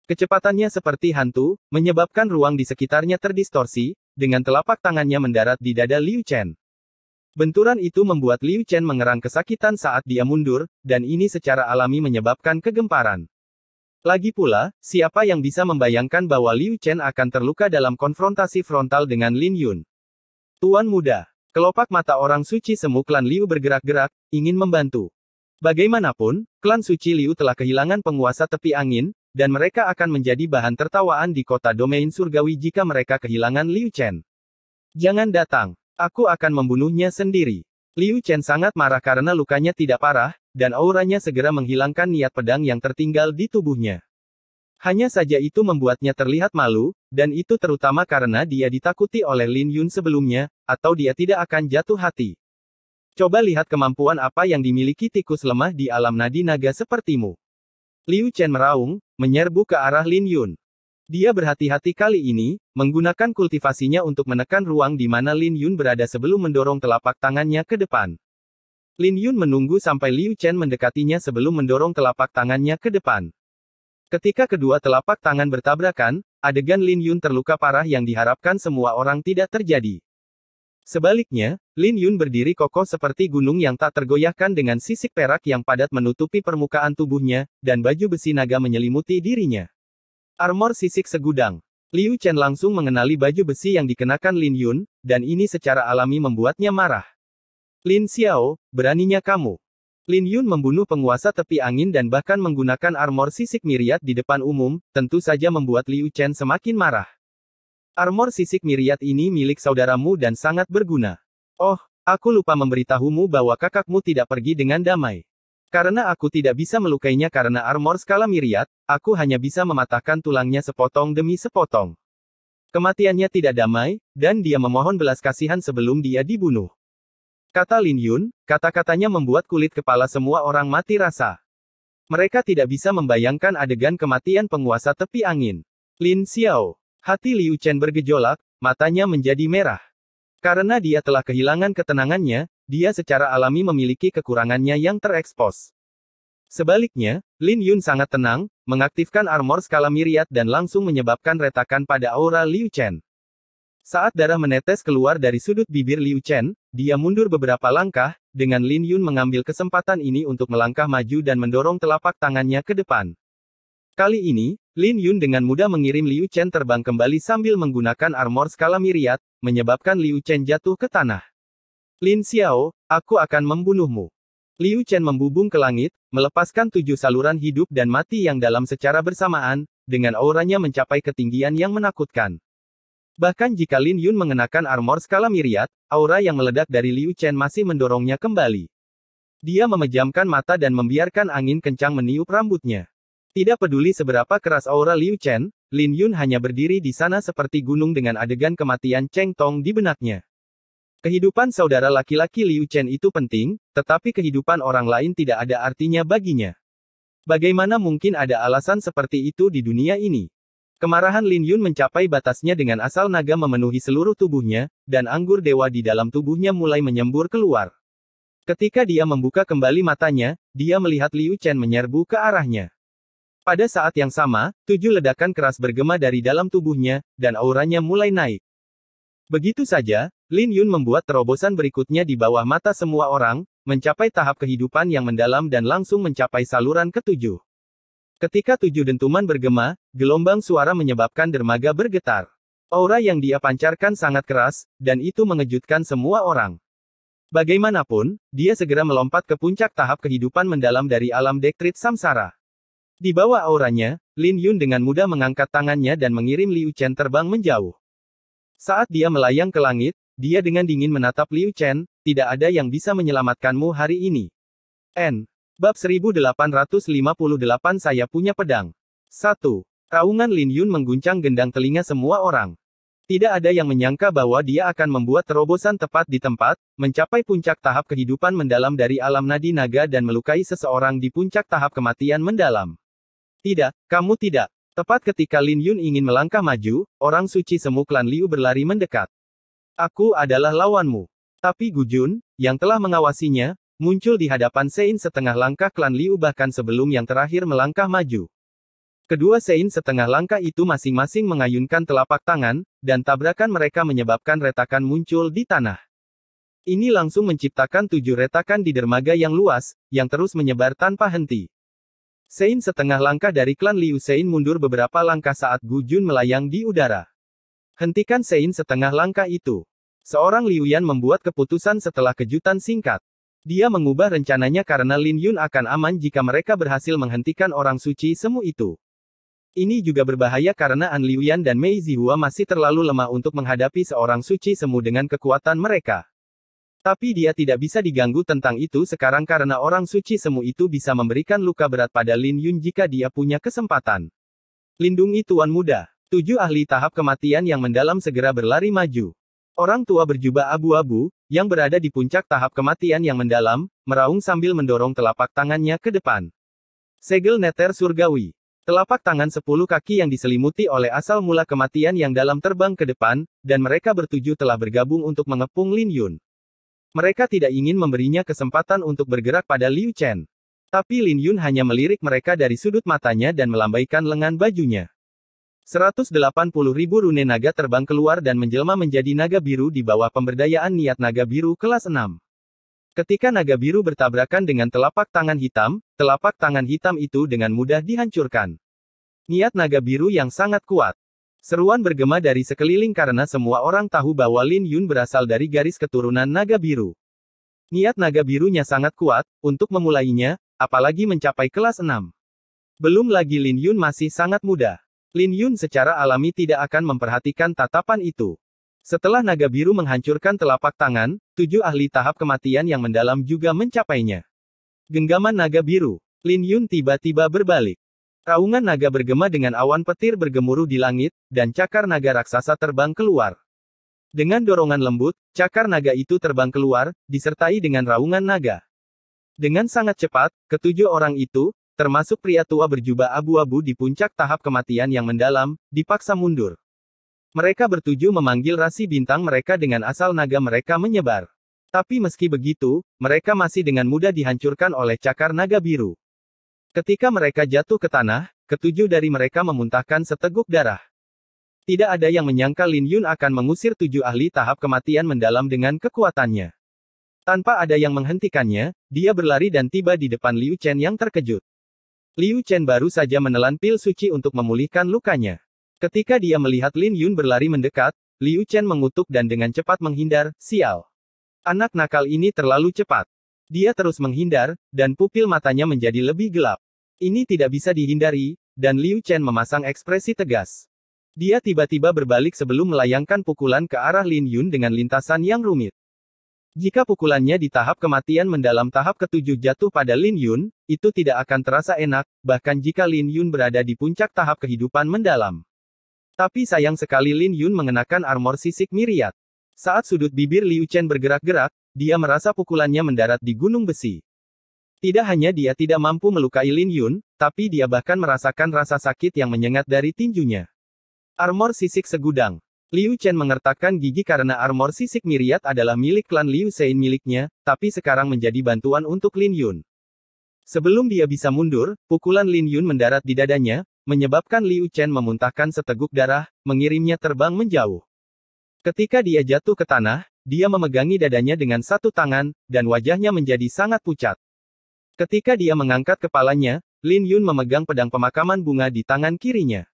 Kecepatannya seperti hantu, menyebabkan ruang di sekitarnya terdistorsi, dengan telapak tangannya mendarat di dada Liu Chen. Benturan itu membuat Liu Chen mengerang kesakitan saat dia mundur, dan ini secara alami menyebabkan kegemparan. Lagi pula, siapa yang bisa membayangkan bahwa Liu Chen akan terluka dalam konfrontasi frontal dengan Lin Yun? Tuan muda, kelopak mata orang suci semu klan Liu bergerak-gerak, ingin membantu. Bagaimanapun, klan suci Liu telah kehilangan penguasa tepi angin, dan mereka akan menjadi bahan tertawaan di kota domain surgawi jika mereka kehilangan Liu Chen. Jangan datang, aku akan membunuhnya sendiri. Liu Chen sangat marah karena lukanya tidak parah, dan auranya segera menghilangkan niat pedang yang tertinggal di tubuhnya. Hanya saja itu membuatnya terlihat malu, dan itu terutama karena dia ditakuti oleh Lin Yun sebelumnya, atau dia tidak akan jatuh hati. Coba lihat kemampuan apa yang dimiliki tikus lemah di alam nadi naga sepertimu. Liu Chen meraung, menyerbu ke arah Lin Yun. Dia berhati-hati kali ini, menggunakan kultivasinya untuk menekan ruang di mana Lin Yun berada sebelum mendorong telapak tangannya ke depan. Lin Yun menunggu sampai Liu Chen mendekatinya sebelum mendorong telapak tangannya ke depan. Ketika kedua telapak tangan bertabrakan, adegan Lin Yun terluka parah yang diharapkan semua orang tidak terjadi. Sebaliknya, Lin Yun berdiri kokoh seperti gunung yang tak tergoyahkan dengan sisik perak yang padat menutupi permukaan tubuhnya, dan baju besi naga menyelimuti dirinya. Armor sisik segudang. Liu Chen langsung mengenali baju besi yang dikenakan Lin Yun, dan ini secara alami membuatnya marah. Lin Xiao, beraninya kamu. Lin Yun membunuh penguasa tepi angin dan bahkan menggunakan armor sisik miriat di depan umum, tentu saja membuat Liu Chen semakin marah. Armor sisik miriat ini milik saudaramu dan sangat berguna. Oh, aku lupa memberitahumu bahwa kakakmu tidak pergi dengan damai. Karena aku tidak bisa melukainya karena armor skala miriat, aku hanya bisa mematahkan tulangnya sepotong demi sepotong. Kematiannya tidak damai, dan dia memohon belas kasihan sebelum dia dibunuh. Kata Lin Yun, kata-katanya membuat kulit kepala semua orang mati rasa. Mereka tidak bisa membayangkan adegan kematian penguasa tepi angin. Lin Xiao, Hati Liu Chen bergejolak, matanya menjadi merah. Karena dia telah kehilangan ketenangannya, dia secara alami memiliki kekurangannya yang terekspos. Sebaliknya, Lin Yun sangat tenang, mengaktifkan armor skala miriat dan langsung menyebabkan retakan pada aura Liu Chen. Saat darah menetes keluar dari sudut bibir Liu Chen, dia mundur beberapa langkah, dengan Lin Yun mengambil kesempatan ini untuk melangkah maju dan mendorong telapak tangannya ke depan. Kali ini, Lin Yun dengan mudah mengirim Liu Chen terbang kembali sambil menggunakan armor skala miriat, menyebabkan Liu Chen jatuh ke tanah. Lin Xiao, aku akan membunuhmu. Liu Chen membubung ke langit, melepaskan tujuh saluran hidup dan mati yang dalam secara bersamaan, dengan auranya mencapai ketinggian yang menakutkan. Bahkan jika Lin Yun mengenakan armor skala miriat, aura yang meledak dari Liu Chen masih mendorongnya kembali. Dia memejamkan mata dan membiarkan angin kencang meniup rambutnya. Tidak peduli seberapa keras aura Liu Chen, Lin Yun hanya berdiri di sana seperti gunung dengan adegan kematian Cheng Tong di benaknya. Kehidupan saudara laki-laki Liu Chen itu penting, tetapi kehidupan orang lain tidak ada artinya baginya. Bagaimana mungkin ada alasan seperti itu di dunia ini? Kemarahan Lin Yun mencapai batasnya dengan asal naga memenuhi seluruh tubuhnya, dan anggur dewa di dalam tubuhnya mulai menyembur keluar. Ketika dia membuka kembali matanya, dia melihat Liu Chen menyerbu ke arahnya. Pada saat yang sama, tujuh ledakan keras bergema dari dalam tubuhnya, dan auranya mulai naik. Begitu saja, Lin Yun membuat terobosan berikutnya di bawah mata semua orang, mencapai tahap kehidupan yang mendalam dan langsung mencapai saluran ketujuh. Ketika tujuh dentuman bergema, gelombang suara menyebabkan dermaga bergetar. Aura yang dia pancarkan sangat keras, dan itu mengejutkan semua orang. Bagaimanapun, dia segera melompat ke puncak tahap kehidupan mendalam dari alam dektrit samsara. Di bawah auranya, Lin Yun dengan mudah mengangkat tangannya dan mengirim Liu Chen terbang menjauh. Saat dia melayang ke langit, dia dengan dingin menatap Liu Chen, tidak ada yang bisa menyelamatkanmu hari ini. N. Bab 1858 Saya punya pedang. 1. Raungan Lin Yun mengguncang gendang telinga semua orang. Tidak ada yang menyangka bahwa dia akan membuat terobosan tepat di tempat, mencapai puncak tahap kehidupan mendalam dari alam nadi naga dan melukai seseorang di puncak tahap kematian mendalam. Tidak, kamu tidak. Tepat ketika Lin Yun ingin melangkah maju, orang suci semu klan Liu berlari mendekat. Aku adalah lawanmu. Tapi Gu Jun, yang telah mengawasinya, muncul di hadapan Sein setengah langkah klan Liu bahkan sebelum yang terakhir melangkah maju. Kedua Sein setengah langkah itu masing-masing mengayunkan telapak tangan, dan tabrakan mereka menyebabkan retakan muncul di tanah. Ini langsung menciptakan tujuh retakan di dermaga yang luas, yang terus menyebar tanpa henti. Sein setengah langkah dari klan Liu Sein mundur beberapa langkah saat Gu Jun melayang di udara. Hentikan Sein setengah langkah itu. Seorang Liu Yan membuat keputusan setelah kejutan singkat. Dia mengubah rencananya karena Lin Yun akan aman jika mereka berhasil menghentikan orang suci semu itu. Ini juga berbahaya karena An Liuyan dan Mei Zihua masih terlalu lemah untuk menghadapi seorang suci semu dengan kekuatan mereka. Tapi dia tidak bisa diganggu tentang itu sekarang karena orang suci semu itu bisa memberikan luka berat pada Lin Yun jika dia punya kesempatan. Lindungi Tuan Muda. Tujuh ahli tahap kematian yang mendalam segera berlari maju. Orang tua berjubah abu-abu, yang berada di puncak tahap kematian yang mendalam, meraung sambil mendorong telapak tangannya ke depan. Segel neter surgawi. Telapak tangan sepuluh kaki yang diselimuti oleh asal mula kematian yang dalam terbang ke depan, dan mereka bertujuh telah bergabung untuk mengepung Lin Yun. Mereka tidak ingin memberinya kesempatan untuk bergerak pada Liu Chen. Tapi Lin Yun hanya melirik mereka dari sudut matanya dan melambaikan lengan bajunya. 180 ribu rune naga terbang keluar dan menjelma menjadi naga biru di bawah pemberdayaan niat naga biru kelas 6. Ketika naga biru bertabrakan dengan telapak tangan hitam, telapak tangan hitam itu dengan mudah dihancurkan. Niat naga biru yang sangat kuat. Seruan bergema dari sekeliling karena semua orang tahu bahwa Lin Yun berasal dari garis keturunan naga biru. Niat naga birunya sangat kuat, untuk memulainya, apalagi mencapai kelas 6. Belum lagi Lin Yun masih sangat muda. Lin Yun secara alami tidak akan memperhatikan tatapan itu. Setelah naga biru menghancurkan telapak tangan, tujuh ahli tahap kematian yang mendalam juga mencapainya. Genggaman naga biru, Lin Yun tiba-tiba berbalik. Raungan naga bergema dengan awan petir bergemuruh di langit, dan cakar naga raksasa terbang keluar. Dengan dorongan lembut, cakar naga itu terbang keluar, disertai dengan raungan naga. Dengan sangat cepat, ketujuh orang itu, termasuk pria tua berjubah abu-abu di puncak tahap kematian yang mendalam, dipaksa mundur. Mereka bertuju memanggil rasi bintang mereka dengan asal naga mereka menyebar. Tapi meski begitu, mereka masih dengan mudah dihancurkan oleh cakar naga biru. Ketika mereka jatuh ke tanah, ketujuh dari mereka memuntahkan seteguk darah. Tidak ada yang menyangka Lin Yun akan mengusir tujuh ahli tahap kematian mendalam dengan kekuatannya. Tanpa ada yang menghentikannya, dia berlari dan tiba di depan Liu Chen yang terkejut. Liu Chen baru saja menelan pil suci untuk memulihkan lukanya. Ketika dia melihat Lin Yun berlari mendekat, Liu Chen mengutuk dan dengan cepat menghindar, sial. Anak nakal ini terlalu cepat. Dia terus menghindar, dan pupil matanya menjadi lebih gelap. Ini tidak bisa dihindari, dan Liu Chen memasang ekspresi tegas. Dia tiba-tiba berbalik sebelum melayangkan pukulan ke arah Lin Yun dengan lintasan yang rumit. Jika pukulannya di tahap kematian mendalam tahap ketujuh jatuh pada Lin Yun, itu tidak akan terasa enak, bahkan jika Lin Yun berada di puncak tahap kehidupan mendalam. Tapi sayang sekali Lin Yun mengenakan armor sisik miriat. Saat sudut bibir Liu Chen bergerak-gerak, dia merasa pukulannya mendarat di gunung besi. Tidak hanya dia tidak mampu melukai Lin Yun, tapi dia bahkan merasakan rasa sakit yang menyengat dari tinjunya. Armor sisik segudang. Liu Chen mengertakkan gigi karena armor sisik miriat adalah milik klan Liu Sein miliknya, tapi sekarang menjadi bantuan untuk Lin Yun. Sebelum dia bisa mundur, pukulan Lin Yun mendarat di dadanya, menyebabkan Liu Chen memuntahkan seteguk darah, mengirimnya terbang menjauh. Ketika dia jatuh ke tanah, dia memegangi dadanya dengan satu tangan, dan wajahnya menjadi sangat pucat. Ketika dia mengangkat kepalanya, Lin Yun memegang pedang pemakaman bunga di tangan kirinya.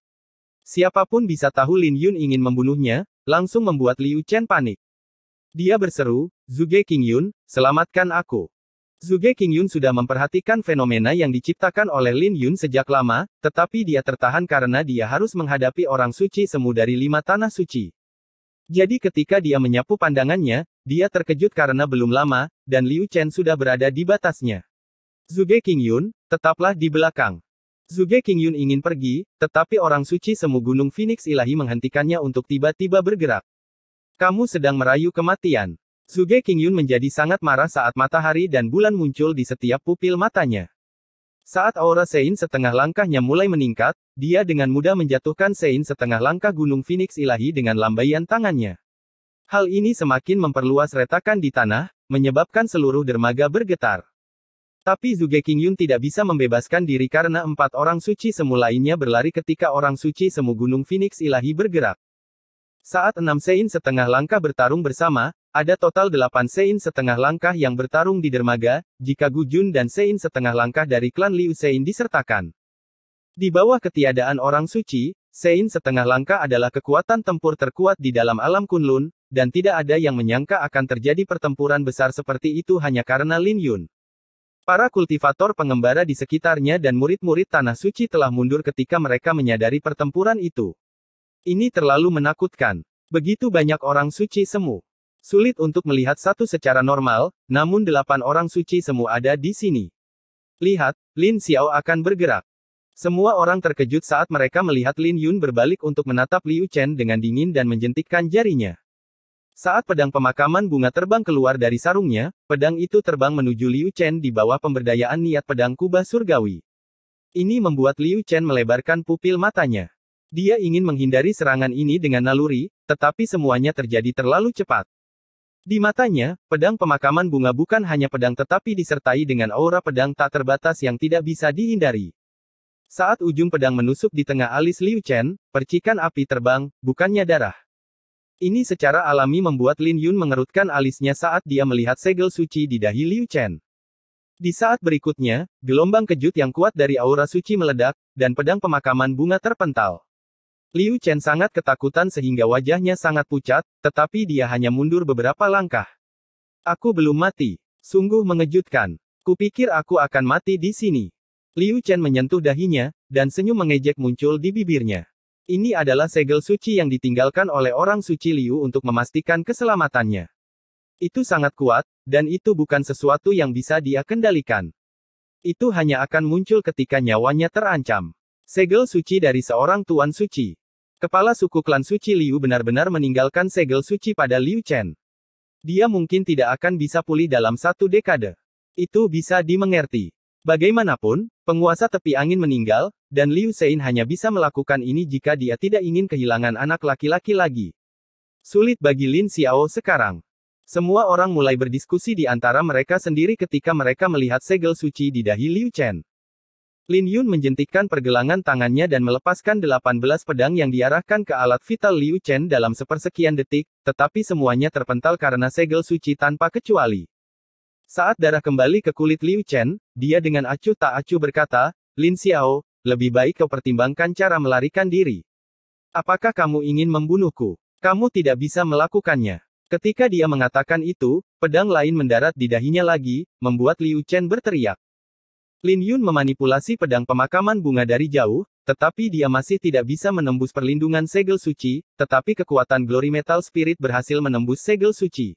Siapapun bisa tahu Lin Yun ingin membunuhnya, langsung membuat Liu Chen panik. Dia berseru, Zuge King Yun, selamatkan aku. Zuge King Yun sudah memperhatikan fenomena yang diciptakan oleh Lin Yun sejak lama, tetapi dia tertahan karena dia harus menghadapi orang suci semu dari lima tanah suci. Jadi ketika dia menyapu pandangannya, dia terkejut karena belum lama, dan Liu Chen sudah berada di batasnya. Zuge Yun, tetaplah di belakang. Zuge Yun ingin pergi, tetapi orang suci semu gunung Phoenix ilahi menghentikannya untuk tiba-tiba bergerak. Kamu sedang merayu kematian. Zuge Yun menjadi sangat marah saat matahari dan bulan muncul di setiap pupil matanya. Saat aura Sein setengah langkahnya mulai meningkat, dia dengan mudah menjatuhkan Sein setengah langkah gunung Phoenix ilahi dengan lambaian tangannya. Hal ini semakin memperluas retakan di tanah, menyebabkan seluruh dermaga bergetar. Tapi Zuge Qingyun tidak bisa membebaskan diri karena empat orang suci semu lainnya berlari ketika orang suci semu Gunung Phoenix Ilahi bergerak. Saat enam sein setengah langkah bertarung bersama, ada total delapan sein setengah langkah yang bertarung di dermaga, jika Gujun dan sein setengah langkah dari klan Liu Sein disertakan. Di bawah ketiadaan orang suci, sein setengah langkah adalah kekuatan tempur terkuat di dalam alam Kunlun, dan tidak ada yang menyangka akan terjadi pertempuran besar seperti itu hanya karena Lin Yun. Para kultivator pengembara di sekitarnya dan murid-murid Tanah Suci telah mundur ketika mereka menyadari pertempuran itu. Ini terlalu menakutkan. Begitu banyak orang suci semu. Sulit untuk melihat satu secara normal, namun delapan orang suci semu ada di sini. Lihat, Lin Xiao akan bergerak. Semua orang terkejut saat mereka melihat Lin Yun berbalik untuk menatap Liu Chen dengan dingin dan menjentikkan jarinya. Saat pedang pemakaman bunga terbang keluar dari sarungnya, pedang itu terbang menuju Liu Chen di bawah pemberdayaan niat pedang kubah surgawi. Ini membuat Liu Chen melebarkan pupil matanya. Dia ingin menghindari serangan ini dengan naluri, tetapi semuanya terjadi terlalu cepat. Di matanya, pedang pemakaman bunga bukan hanya pedang tetapi disertai dengan aura pedang tak terbatas yang tidak bisa dihindari. Saat ujung pedang menusuk di tengah alis Liu Chen, percikan api terbang, bukannya darah. Ini secara alami membuat Lin Yun mengerutkan alisnya saat dia melihat segel suci di dahi Liu Chen. Di saat berikutnya, gelombang kejut yang kuat dari aura suci meledak, dan pedang pemakaman bunga terpental. Liu Chen sangat ketakutan sehingga wajahnya sangat pucat, tetapi dia hanya mundur beberapa langkah. Aku belum mati. Sungguh mengejutkan. Kupikir aku akan mati di sini. Liu Chen menyentuh dahinya, dan senyum mengejek muncul di bibirnya. Ini adalah segel suci yang ditinggalkan oleh orang suci Liu untuk memastikan keselamatannya. Itu sangat kuat, dan itu bukan sesuatu yang bisa dia kendalikan. Itu hanya akan muncul ketika nyawanya terancam. Segel suci dari seorang tuan suci. Kepala suku klan suci Liu benar-benar meninggalkan segel suci pada Liu Chen. Dia mungkin tidak akan bisa pulih dalam satu dekade. Itu bisa dimengerti. Bagaimanapun, penguasa tepi angin meninggal, dan Liu Sein hanya bisa melakukan ini jika dia tidak ingin kehilangan anak laki-laki lagi. Sulit bagi Lin Xiao sekarang. Semua orang mulai berdiskusi di antara mereka sendiri ketika mereka melihat segel suci di dahi Liu Chen. Lin Yun menjentikkan pergelangan tangannya dan melepaskan 18 pedang yang diarahkan ke alat vital Liu Chen dalam sepersekian detik, tetapi semuanya terpental karena segel suci tanpa kecuali. Saat darah kembali ke kulit Liu Chen, dia dengan acuh tak acuh berkata, Lin Xiao, lebih baik kau pertimbangkan cara melarikan diri. Apakah kamu ingin membunuhku? Kamu tidak bisa melakukannya. Ketika dia mengatakan itu, pedang lain mendarat di dahinya lagi, membuat Liu Chen berteriak. Lin Yun memanipulasi pedang pemakaman bunga dari jauh, tetapi dia masih tidak bisa menembus perlindungan segel suci, tetapi kekuatan glory metal spirit berhasil menembus segel suci.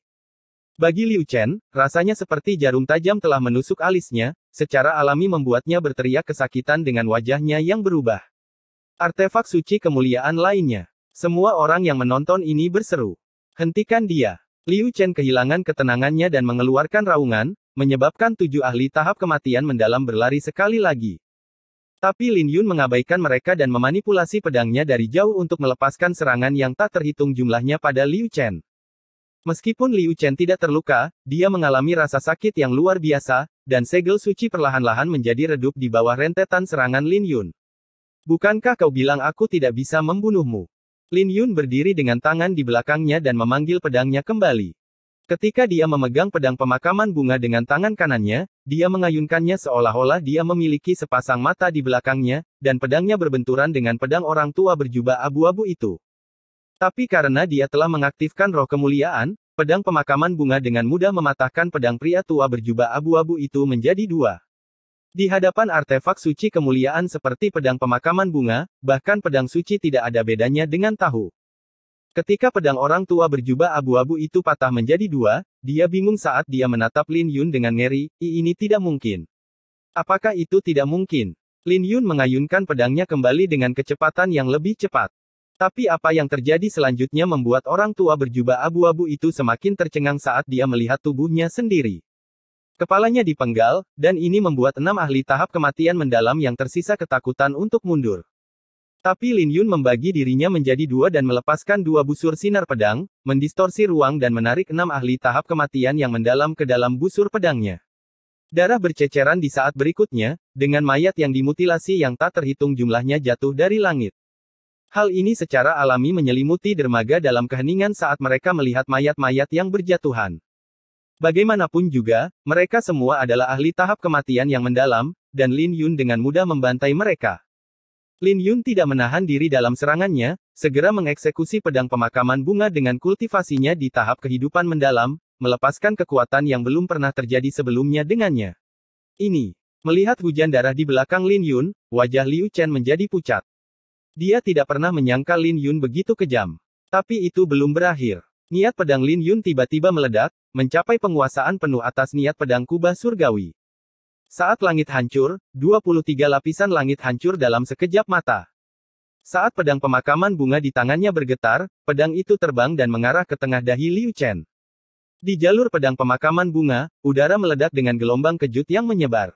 Bagi Liu Chen, rasanya seperti jarum tajam telah menusuk alisnya, secara alami membuatnya berteriak kesakitan dengan wajahnya yang berubah. Artefak suci kemuliaan lainnya. Semua orang yang menonton ini berseru. Hentikan dia. Liu Chen kehilangan ketenangannya dan mengeluarkan raungan, menyebabkan tujuh ahli tahap kematian mendalam berlari sekali lagi. Tapi Lin Yun mengabaikan mereka dan memanipulasi pedangnya dari jauh untuk melepaskan serangan yang tak terhitung jumlahnya pada Liu Chen. Meskipun Liu Chen tidak terluka, dia mengalami rasa sakit yang luar biasa, dan segel suci perlahan-lahan menjadi redup di bawah rentetan serangan Lin Yun. Bukankah kau bilang aku tidak bisa membunuhmu? Lin Yun berdiri dengan tangan di belakangnya dan memanggil pedangnya kembali. Ketika dia memegang pedang pemakaman bunga dengan tangan kanannya, dia mengayunkannya seolah-olah dia memiliki sepasang mata di belakangnya, dan pedangnya berbenturan dengan pedang orang tua berjubah abu-abu itu. Tapi karena dia telah mengaktifkan roh kemuliaan, pedang pemakaman bunga dengan mudah mematahkan pedang pria tua berjubah abu-abu itu menjadi dua. Di hadapan artefak suci kemuliaan seperti pedang pemakaman bunga, bahkan pedang suci tidak ada bedanya dengan tahu. Ketika pedang orang tua berjubah abu-abu itu patah menjadi dua, dia bingung saat dia menatap Lin Yun dengan ngeri, I ini tidak mungkin. Apakah itu tidak mungkin? Lin Yun mengayunkan pedangnya kembali dengan kecepatan yang lebih cepat. Tapi apa yang terjadi selanjutnya membuat orang tua berjubah abu-abu itu semakin tercengang saat dia melihat tubuhnya sendiri. Kepalanya dipenggal, dan ini membuat enam ahli tahap kematian mendalam yang tersisa ketakutan untuk mundur. Tapi Lin Yun membagi dirinya menjadi dua dan melepaskan dua busur sinar pedang, mendistorsi ruang dan menarik enam ahli tahap kematian yang mendalam ke dalam busur pedangnya. Darah berceceran di saat berikutnya, dengan mayat yang dimutilasi yang tak terhitung jumlahnya jatuh dari langit. Hal ini secara alami menyelimuti dermaga dalam keheningan saat mereka melihat mayat-mayat yang berjatuhan. Bagaimanapun juga, mereka semua adalah ahli tahap kematian yang mendalam, dan Lin Yun dengan mudah membantai mereka. Lin Yun tidak menahan diri dalam serangannya, segera mengeksekusi pedang pemakaman bunga dengan kultivasinya di tahap kehidupan mendalam, melepaskan kekuatan yang belum pernah terjadi sebelumnya dengannya. Ini, melihat hujan darah di belakang Lin Yun, wajah Liu Chen menjadi pucat. Dia tidak pernah menyangka Lin Yun begitu kejam. Tapi itu belum berakhir. Niat pedang Lin Yun tiba-tiba meledak, mencapai penguasaan penuh atas niat pedang kubah surgawi. Saat langit hancur, 23 lapisan langit hancur dalam sekejap mata. Saat pedang pemakaman bunga di tangannya bergetar, pedang itu terbang dan mengarah ke tengah dahi Liu Chen. Di jalur pedang pemakaman bunga, udara meledak dengan gelombang kejut yang menyebar.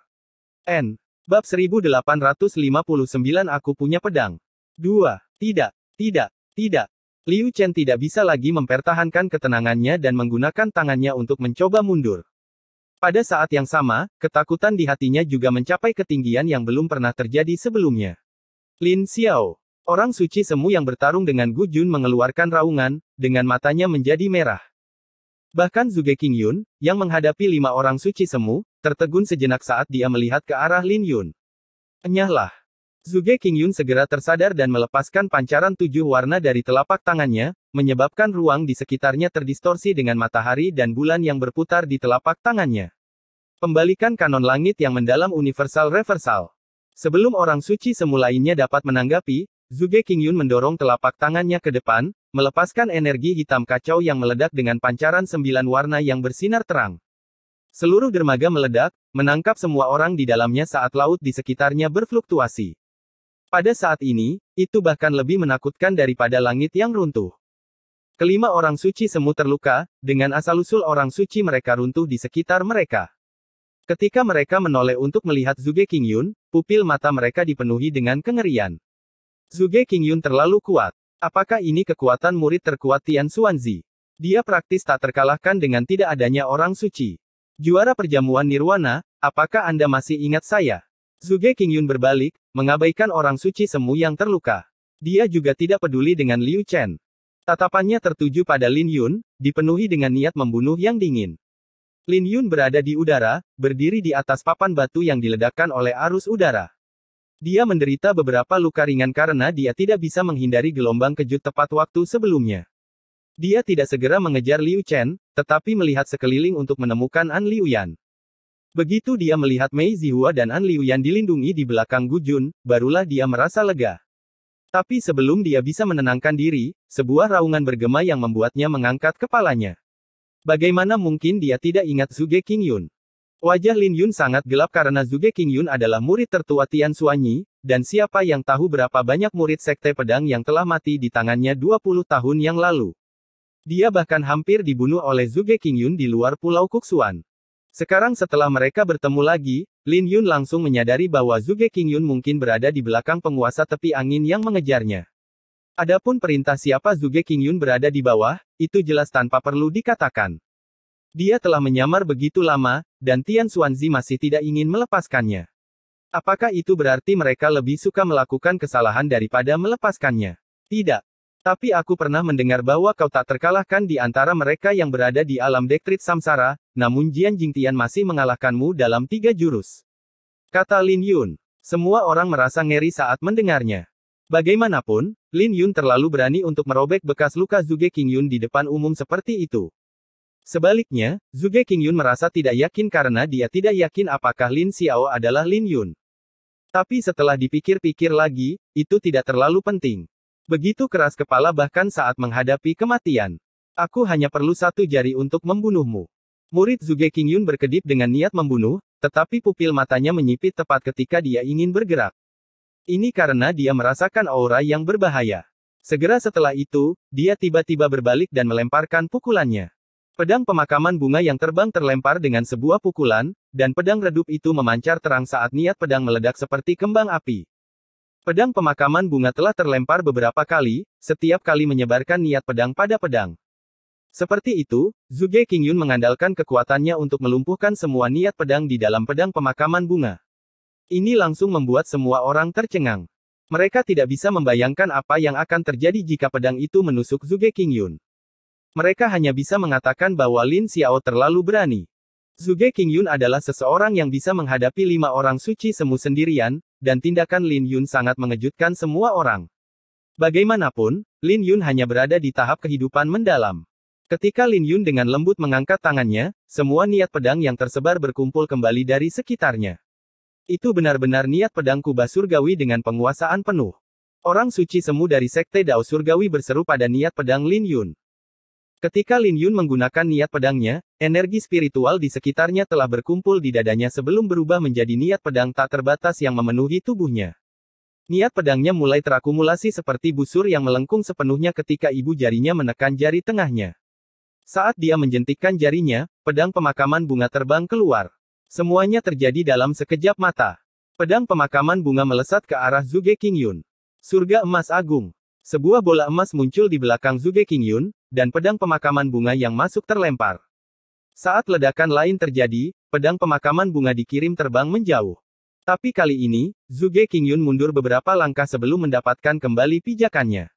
N. Bab 1859 Aku punya pedang. Dua. Tidak, tidak, tidak. Liu Chen tidak bisa lagi mempertahankan ketenangannya dan menggunakan tangannya untuk mencoba mundur. Pada saat yang sama, ketakutan di hatinya juga mencapai ketinggian yang belum pernah terjadi sebelumnya. Lin Xiao, orang suci semu yang bertarung dengan Gu Jun mengeluarkan raungan, dengan matanya menjadi merah. Bahkan Zuge King Yun, yang menghadapi lima orang suci semu, tertegun sejenak saat dia melihat ke arah Lin Yun. Enyahlah. Zuge King Yun segera tersadar dan melepaskan pancaran tujuh warna dari telapak tangannya, menyebabkan ruang di sekitarnya terdistorsi dengan matahari dan bulan yang berputar di telapak tangannya. Pembalikan kanon langit yang mendalam universal reversal. Sebelum orang suci semula lainnya dapat menanggapi, Zuge King Yun mendorong telapak tangannya ke depan, melepaskan energi hitam kacau yang meledak dengan pancaran sembilan warna yang bersinar terang. Seluruh dermaga meledak, menangkap semua orang di dalamnya saat laut di sekitarnya berfluktuasi. Pada saat ini, itu bahkan lebih menakutkan daripada langit yang runtuh. Kelima orang suci semu terluka, dengan asal-usul orang suci mereka runtuh di sekitar mereka. Ketika mereka menoleh untuk melihat Zuge King Yun, pupil mata mereka dipenuhi dengan kengerian. Zuge King Yun terlalu kuat. Apakah ini kekuatan murid terkuat Tian Xuanzi? Dia praktis tak terkalahkan dengan tidak adanya orang suci. Juara perjamuan Nirwana, apakah Anda masih ingat saya? Zuge Qingyun berbalik, mengabaikan orang suci semu yang terluka. Dia juga tidak peduli dengan Liu Chen. Tatapannya tertuju pada Lin Yun, dipenuhi dengan niat membunuh yang dingin. Lin Yun berada di udara, berdiri di atas papan batu yang diledakkan oleh arus udara. Dia menderita beberapa luka ringan karena dia tidak bisa menghindari gelombang kejut tepat waktu sebelumnya. Dia tidak segera mengejar Liu Chen, tetapi melihat sekeliling untuk menemukan An Liuyan. Begitu dia melihat Mei Zihua dan An Liuyan dilindungi di belakang Gu Jun, barulah dia merasa lega. Tapi sebelum dia bisa menenangkan diri, sebuah raungan bergema yang membuatnya mengangkat kepalanya. Bagaimana mungkin dia tidak ingat Zuge King Yun? Wajah Lin Yun sangat gelap karena Zuge King Yun adalah murid tertua Tian Suanyi, dan siapa yang tahu berapa banyak murid sekte pedang yang telah mati di tangannya 20 tahun yang lalu. Dia bahkan hampir dibunuh oleh Zuge King Yun di luar Pulau Kuksuan. Sekarang setelah mereka bertemu lagi, Lin Yun langsung menyadari bahwa Zuge King Yun mungkin berada di belakang penguasa tepi angin yang mengejarnya. Adapun perintah siapa Zuge King Yun berada di bawah, itu jelas tanpa perlu dikatakan. Dia telah menyamar begitu lama, dan Tian Xuanzi masih tidak ingin melepaskannya. Apakah itu berarti mereka lebih suka melakukan kesalahan daripada melepaskannya? Tidak. Tapi aku pernah mendengar bahwa kau tak terkalahkan di antara mereka yang berada di alam dektrit samsara, namun Jian Jingtian masih mengalahkanmu dalam tiga jurus. Kata Lin Yun. Semua orang merasa ngeri saat mendengarnya. Bagaimanapun, Lin Yun terlalu berani untuk merobek bekas luka Zuge King Yun di depan umum seperti itu. Sebaliknya, Zuge King Yun merasa tidak yakin karena dia tidak yakin apakah Lin Xiao adalah Lin Yun. Tapi setelah dipikir-pikir lagi, itu tidak terlalu penting. Begitu keras kepala bahkan saat menghadapi kematian. Aku hanya perlu satu jari untuk membunuhmu. Murid Zuge King Yun berkedip dengan niat membunuh, tetapi pupil matanya menyipit tepat ketika dia ingin bergerak. Ini karena dia merasakan aura yang berbahaya. Segera setelah itu, dia tiba-tiba berbalik dan melemparkan pukulannya. Pedang pemakaman bunga yang terbang terlempar dengan sebuah pukulan, dan pedang redup itu memancar terang saat niat pedang meledak seperti kembang api. Pedang pemakaman bunga telah terlempar beberapa kali, setiap kali menyebarkan niat pedang pada pedang. Seperti itu, Zuge Qingyun mengandalkan kekuatannya untuk melumpuhkan semua niat pedang di dalam pedang pemakaman bunga. Ini langsung membuat semua orang tercengang. Mereka tidak bisa membayangkan apa yang akan terjadi jika pedang itu menusuk Zuge Qingyun. Mereka hanya bisa mengatakan bahwa Lin Xiao terlalu berani. Zuge Qingyun adalah seseorang yang bisa menghadapi lima orang suci semu sendirian, dan tindakan Lin Yun sangat mengejutkan semua orang. Bagaimanapun, Lin Yun hanya berada di tahap kehidupan mendalam. Ketika Lin Yun dengan lembut mengangkat tangannya, semua niat pedang yang tersebar berkumpul kembali dari sekitarnya. Itu benar-benar niat pedang kubah surgawi dengan penguasaan penuh. Orang suci semu dari Sekte Dao Surgawi berseru pada niat pedang Lin Yun. Ketika Lin Yun menggunakan niat pedangnya, energi spiritual di sekitarnya telah berkumpul di dadanya sebelum berubah menjadi niat pedang tak terbatas yang memenuhi tubuhnya. Niat pedangnya mulai terakumulasi seperti busur yang melengkung sepenuhnya ketika ibu jarinya menekan jari tengahnya. Saat dia menjentikkan jarinya, pedang pemakaman bunga terbang keluar. Semuanya terjadi dalam sekejap mata. Pedang pemakaman bunga melesat ke arah Zuge King Yun. Surga emas agung. Sebuah bola emas muncul di belakang Zuge King Yun, dan pedang pemakaman bunga yang masuk terlempar. Saat ledakan lain terjadi, pedang pemakaman bunga dikirim terbang menjauh. Tapi kali ini, Zuge King Yun mundur beberapa langkah sebelum mendapatkan kembali pijakannya.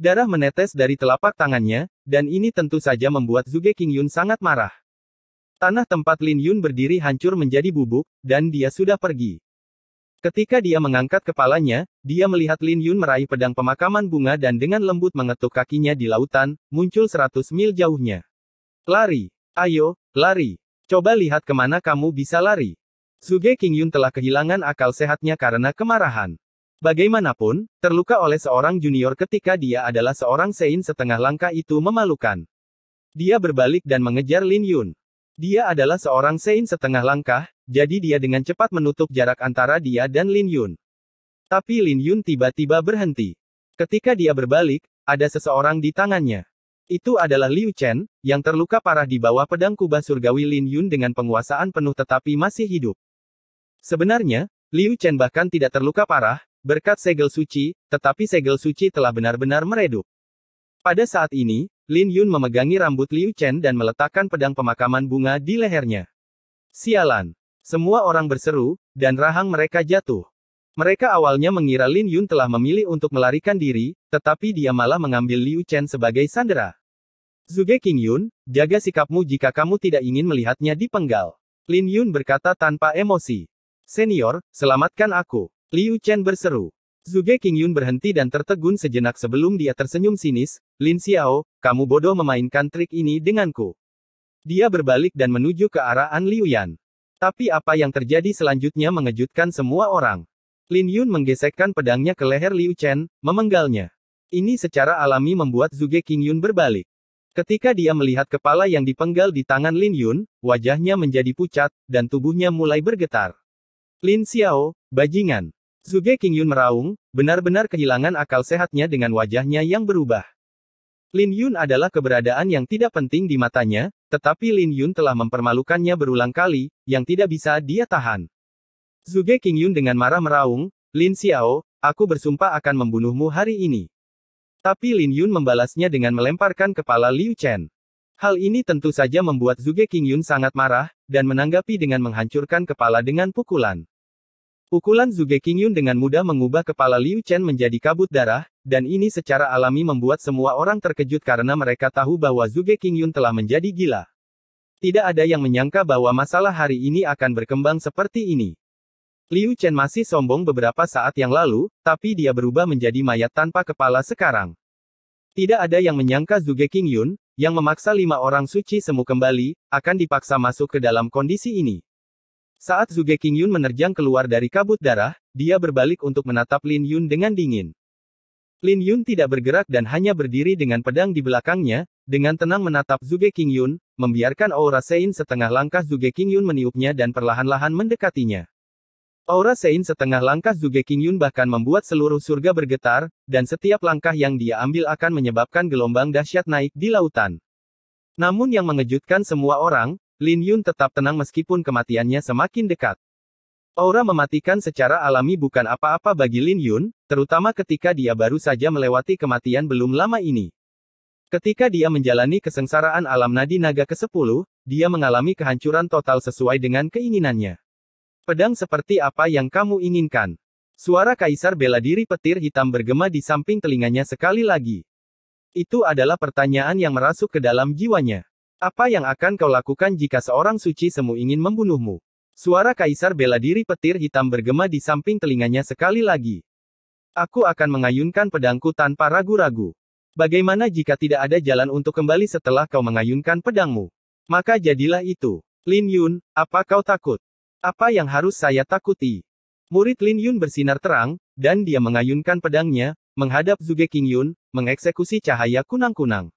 Darah menetes dari telapak tangannya, dan ini tentu saja membuat Zuge King Yun sangat marah. Tanah tempat Lin Yun berdiri hancur menjadi bubuk, dan dia sudah pergi. Ketika dia mengangkat kepalanya, dia melihat Lin Yun meraih pedang pemakaman bunga dan dengan lembut mengetuk kakinya di lautan, muncul seratus mil jauhnya. Lari! Ayo, lari! Coba lihat kemana kamu bisa lari. Suge King Yun telah kehilangan akal sehatnya karena kemarahan. Bagaimanapun, terluka oleh seorang junior ketika dia adalah seorang sein setengah langkah itu memalukan. Dia berbalik dan mengejar Lin Yun. Dia adalah seorang Sein setengah langkah, jadi dia dengan cepat menutup jarak antara dia dan Lin Yun. Tapi Lin Yun tiba-tiba berhenti. Ketika dia berbalik, ada seseorang di tangannya. Itu adalah Liu Chen, yang terluka parah di bawah pedang kubah surgawi Lin Yun dengan penguasaan penuh tetapi masih hidup. Sebenarnya, Liu Chen bahkan tidak terluka parah, berkat segel suci, tetapi segel suci telah benar-benar meredup. Pada saat ini, Lin Yun memegangi rambut Liu Chen dan meletakkan pedang pemakaman bunga di lehernya. Sialan. Semua orang berseru, dan rahang mereka jatuh. Mereka awalnya mengira Lin Yun telah memilih untuk melarikan diri, tetapi dia malah mengambil Liu Chen sebagai sandera. Zuge King Yun, jaga sikapmu jika kamu tidak ingin melihatnya dipenggal. Lin Yun berkata tanpa emosi. Senior, selamatkan aku. Liu Chen berseru. Zuge Qingyun berhenti dan tertegun sejenak sebelum dia tersenyum sinis, Lin Xiao, kamu bodoh memainkan trik ini denganku. Dia berbalik dan menuju ke arah An Liuyan. Tapi apa yang terjadi selanjutnya mengejutkan semua orang. Lin Yun menggesekkan pedangnya ke leher Liu Chen, memenggalnya. Ini secara alami membuat Zuge Qingyun berbalik. Ketika dia melihat kepala yang dipenggal di tangan Lin Yun, wajahnya menjadi pucat, dan tubuhnya mulai bergetar. Lin Xiao, bajingan. Zuge Yun meraung, benar-benar kehilangan akal sehatnya dengan wajahnya yang berubah. Lin Yun adalah keberadaan yang tidak penting di matanya, tetapi Lin Yun telah mempermalukannya berulang kali, yang tidak bisa dia tahan. Zuge Yun dengan marah meraung, Lin Xiao, aku bersumpah akan membunuhmu hari ini. Tapi Lin Yun membalasnya dengan melemparkan kepala Liu Chen. Hal ini tentu saja membuat Zuge Yun sangat marah, dan menanggapi dengan menghancurkan kepala dengan pukulan. Pukulan Zuge Qingyun dengan mudah mengubah kepala Liu Chen menjadi kabut darah, dan ini secara alami membuat semua orang terkejut karena mereka tahu bahwa Zuge Qingyun telah menjadi gila. Tidak ada yang menyangka bahwa masalah hari ini akan berkembang seperti ini. Liu Chen masih sombong beberapa saat yang lalu, tapi dia berubah menjadi mayat tanpa kepala sekarang. Tidak ada yang menyangka Zuge Qingyun, yang memaksa lima orang suci semu kembali, akan dipaksa masuk ke dalam kondisi ini. Saat Zuge King Yun menerjang keluar dari kabut darah, dia berbalik untuk menatap Lin Yun dengan dingin. Lin Yun tidak bergerak dan hanya berdiri dengan pedang di belakangnya, dengan tenang menatap Zuge King Yun, membiarkan aura Sein setengah langkah Zuge King Yun meniupnya dan perlahan-lahan mendekatinya. Aura Sein setengah langkah Zuge King Yun bahkan membuat seluruh surga bergetar, dan setiap langkah yang dia ambil akan menyebabkan gelombang dahsyat naik di lautan. Namun yang mengejutkan semua orang, Lin Yun tetap tenang meskipun kematiannya semakin dekat. Aura mematikan secara alami bukan apa-apa bagi Lin Yun, terutama ketika dia baru saja melewati kematian belum lama ini. Ketika dia menjalani kesengsaraan alam nadi naga ke-10, dia mengalami kehancuran total sesuai dengan keinginannya. Pedang seperti apa yang kamu inginkan? Suara kaisar bela diri petir hitam bergema di samping telinganya sekali lagi. Itu adalah pertanyaan yang merasuk ke dalam jiwanya. Apa yang akan kau lakukan jika seorang suci semu ingin membunuhmu? Suara kaisar bela diri petir hitam bergema di samping telinganya sekali lagi. Aku akan mengayunkan pedangku tanpa ragu-ragu. Bagaimana jika tidak ada jalan untuk kembali setelah kau mengayunkan pedangmu? Maka jadilah itu. Lin Yun, apa kau takut? Apa yang harus saya takuti? Murid Lin Yun bersinar terang, dan dia mengayunkan pedangnya, menghadap Zuge King Yun, mengeksekusi cahaya kunang-kunang.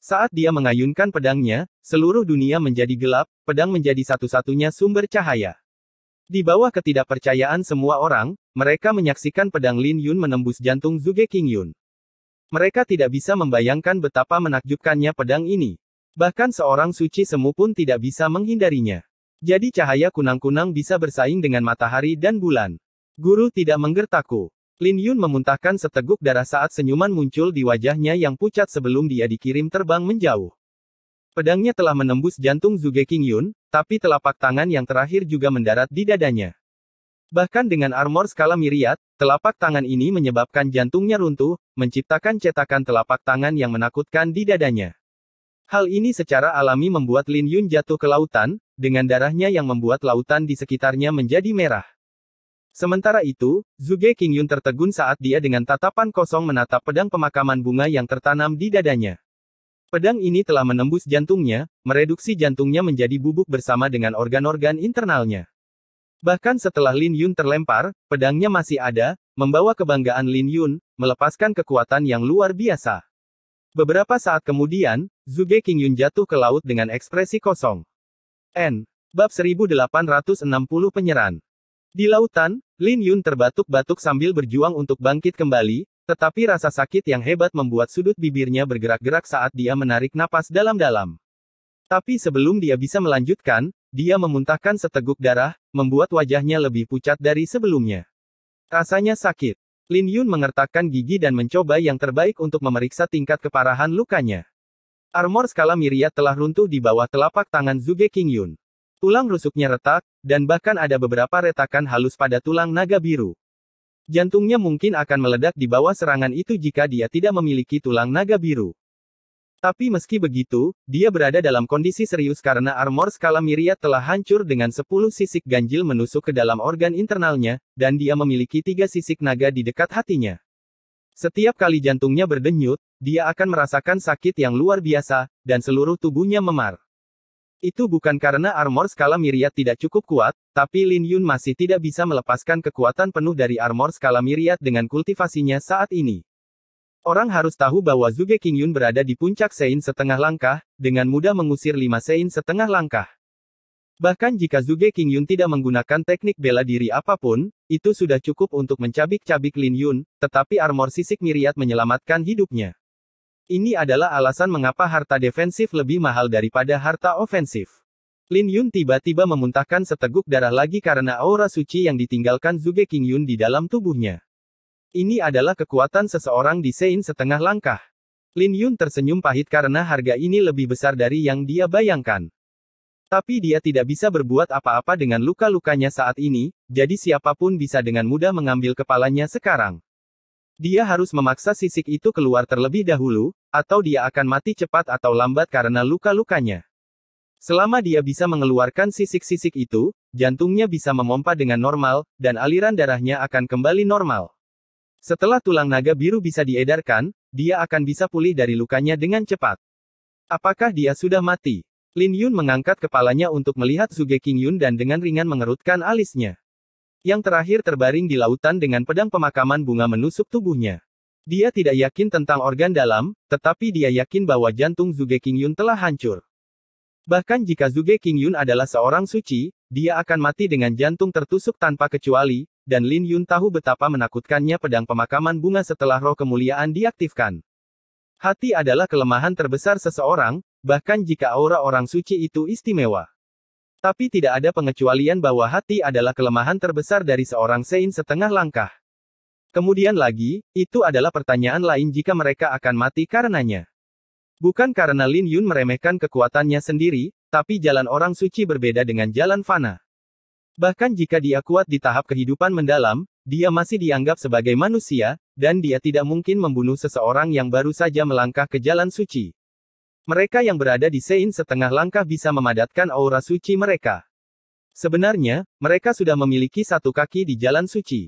Saat dia mengayunkan pedangnya, seluruh dunia menjadi gelap, pedang menjadi satu-satunya sumber cahaya. Di bawah ketidakpercayaan semua orang, mereka menyaksikan pedang Lin Yun menembus jantung Zuge King Yun. Mereka tidak bisa membayangkan betapa menakjubkannya pedang ini. Bahkan seorang suci semu pun tidak bisa menghindarinya. Jadi cahaya kunang-kunang bisa bersaing dengan matahari dan bulan. Guru tidak menggertaku. Lin Yun memuntahkan seteguk darah saat senyuman muncul di wajahnya yang pucat sebelum dia dikirim terbang menjauh. Pedangnya telah menembus jantung Zuge King Yun, tapi telapak tangan yang terakhir juga mendarat di dadanya. Bahkan dengan armor skala miriat, telapak tangan ini menyebabkan jantungnya runtuh, menciptakan cetakan telapak tangan yang menakutkan di dadanya. Hal ini secara alami membuat Lin Yun jatuh ke lautan, dengan darahnya yang membuat lautan di sekitarnya menjadi merah. Sementara itu, Zuge Qingyun tertegun saat dia dengan tatapan kosong menatap pedang pemakaman bunga yang tertanam di dadanya. Pedang ini telah menembus jantungnya, mereduksi jantungnya menjadi bubuk bersama dengan organ-organ internalnya. Bahkan setelah Lin Yun terlempar, pedangnya masih ada, membawa kebanggaan Lin Yun, melepaskan kekuatan yang luar biasa. Beberapa saat kemudian, Zuge Qingyun jatuh ke laut dengan ekspresi kosong. N. Bab 1860 Penyeran di lautan, Lin Yun terbatuk-batuk sambil berjuang untuk bangkit kembali, tetapi rasa sakit yang hebat membuat sudut bibirnya bergerak-gerak saat dia menarik napas dalam-dalam. Tapi sebelum dia bisa melanjutkan, dia memuntahkan seteguk darah, membuat wajahnya lebih pucat dari sebelumnya. Rasanya sakit. Lin Yun mengertakkan gigi dan mencoba yang terbaik untuk memeriksa tingkat keparahan lukanya. Armor skala miriat telah runtuh di bawah telapak tangan Zuge King Yun. Tulang rusuknya retak, dan bahkan ada beberapa retakan halus pada tulang naga biru. Jantungnya mungkin akan meledak di bawah serangan itu jika dia tidak memiliki tulang naga biru. Tapi meski begitu, dia berada dalam kondisi serius karena armor skala miriat telah hancur dengan 10 sisik ganjil menusuk ke dalam organ internalnya, dan dia memiliki tiga sisik naga di dekat hatinya. Setiap kali jantungnya berdenyut, dia akan merasakan sakit yang luar biasa, dan seluruh tubuhnya memar. Itu bukan karena armor skala miriat tidak cukup kuat, tapi Lin Yun masih tidak bisa melepaskan kekuatan penuh dari armor skala miriat dengan kultivasinya saat ini. Orang harus tahu bahwa Zuge King Yun berada di puncak Sein setengah langkah, dengan mudah mengusir lima Sein setengah langkah. Bahkan jika Zuge King Yun tidak menggunakan teknik bela diri apapun, itu sudah cukup untuk mencabik-cabik Lin Yun, tetapi armor sisik miriat menyelamatkan hidupnya. Ini adalah alasan mengapa harta defensif lebih mahal daripada harta ofensif. Lin Yun tiba-tiba memuntahkan seteguk darah lagi karena aura suci yang ditinggalkan Zuge King Yun di dalam tubuhnya. Ini adalah kekuatan seseorang di Sein setengah langkah. Lin Yun tersenyum pahit karena harga ini lebih besar dari yang dia bayangkan. Tapi dia tidak bisa berbuat apa-apa dengan luka-lukanya saat ini, jadi siapapun bisa dengan mudah mengambil kepalanya sekarang. Dia harus memaksa sisik itu keluar terlebih dahulu, atau dia akan mati cepat atau lambat karena luka-lukanya. Selama dia bisa mengeluarkan sisik-sisik itu, jantungnya bisa memompa dengan normal, dan aliran darahnya akan kembali normal. Setelah tulang naga biru bisa diedarkan, dia akan bisa pulih dari lukanya dengan cepat. Apakah dia sudah mati? Lin Yun mengangkat kepalanya untuk melihat Suge King Yun dan dengan ringan mengerutkan alisnya. Yang terakhir terbaring di lautan dengan pedang pemakaman bunga menusuk tubuhnya. Dia tidak yakin tentang organ dalam, tetapi dia yakin bahwa jantung Zuge Qingyun telah hancur. Bahkan jika Zuge Qingyun adalah seorang suci, dia akan mati dengan jantung tertusuk tanpa kecuali, dan Lin Yun tahu betapa menakutkannya pedang pemakaman bunga setelah roh kemuliaan diaktifkan. Hati adalah kelemahan terbesar seseorang, bahkan jika aura orang suci itu istimewa. Tapi tidak ada pengecualian bahwa hati adalah kelemahan terbesar dari seorang sein setengah langkah. Kemudian lagi, itu adalah pertanyaan lain jika mereka akan mati karenanya. Bukan karena Lin Yun meremehkan kekuatannya sendiri, tapi jalan orang suci berbeda dengan jalan fana. Bahkan jika dia kuat di tahap kehidupan mendalam, dia masih dianggap sebagai manusia, dan dia tidak mungkin membunuh seseorang yang baru saja melangkah ke jalan suci. Mereka yang berada di Sein setengah langkah bisa memadatkan aura suci mereka. Sebenarnya, mereka sudah memiliki satu kaki di jalan suci.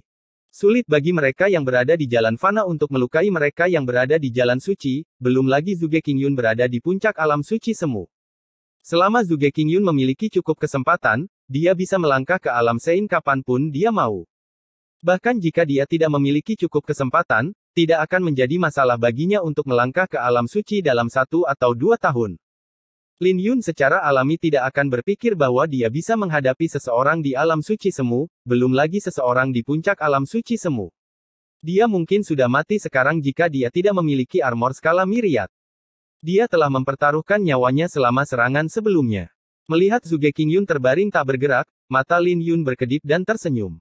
Sulit bagi mereka yang berada di jalan fana untuk melukai mereka yang berada di jalan suci, belum lagi Zuge Kingyun berada di puncak alam suci semu. Selama Zuge Kingyun memiliki cukup kesempatan, dia bisa melangkah ke alam Sein kapanpun dia mau. Bahkan jika dia tidak memiliki cukup kesempatan, tidak akan menjadi masalah baginya untuk melangkah ke alam suci dalam satu atau dua tahun. Lin Yun secara alami tidak akan berpikir bahwa dia bisa menghadapi seseorang di alam suci semu, belum lagi seseorang di puncak alam suci semu. Dia mungkin sudah mati sekarang jika dia tidak memiliki armor skala miriat. Dia telah mempertaruhkan nyawanya selama serangan sebelumnya. Melihat Zuge King Yun terbaring tak bergerak, mata Lin Yun berkedip dan tersenyum.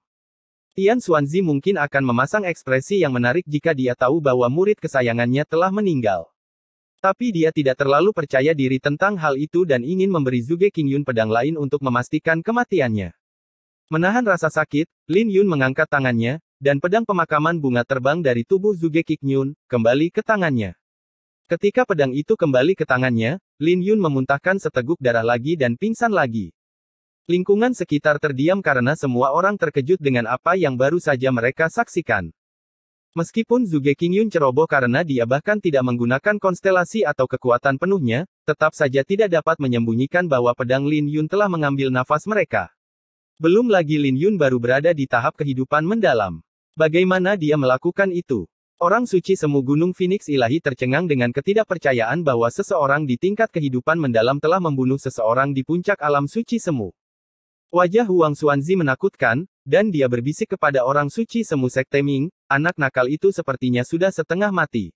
Tian Xuanzi mungkin akan memasang ekspresi yang menarik jika dia tahu bahwa murid kesayangannya telah meninggal. Tapi dia tidak terlalu percaya diri tentang hal itu dan ingin memberi Zuge King Yun pedang lain untuk memastikan kematiannya. Menahan rasa sakit, Lin Yun mengangkat tangannya, dan pedang pemakaman bunga terbang dari tubuh Zuge Yun, kembali ke tangannya. Ketika pedang itu kembali ke tangannya, Lin Yun memuntahkan seteguk darah lagi dan pingsan lagi. Lingkungan sekitar terdiam karena semua orang terkejut dengan apa yang baru saja mereka saksikan. Meskipun Zuge Qingyun ceroboh karena dia bahkan tidak menggunakan konstelasi atau kekuatan penuhnya, tetap saja tidak dapat menyembunyikan bahwa pedang Lin Yun telah mengambil nafas mereka. Belum lagi Lin Yun baru berada di tahap kehidupan mendalam. Bagaimana dia melakukan itu? Orang suci semu Gunung Phoenix Ilahi tercengang dengan ketidakpercayaan bahwa seseorang di tingkat kehidupan mendalam telah membunuh seseorang di puncak alam suci semu. Wajah Huang Xuanzi menakutkan, dan dia berbisik kepada orang suci semu Sekte Ming, anak nakal itu sepertinya sudah setengah mati.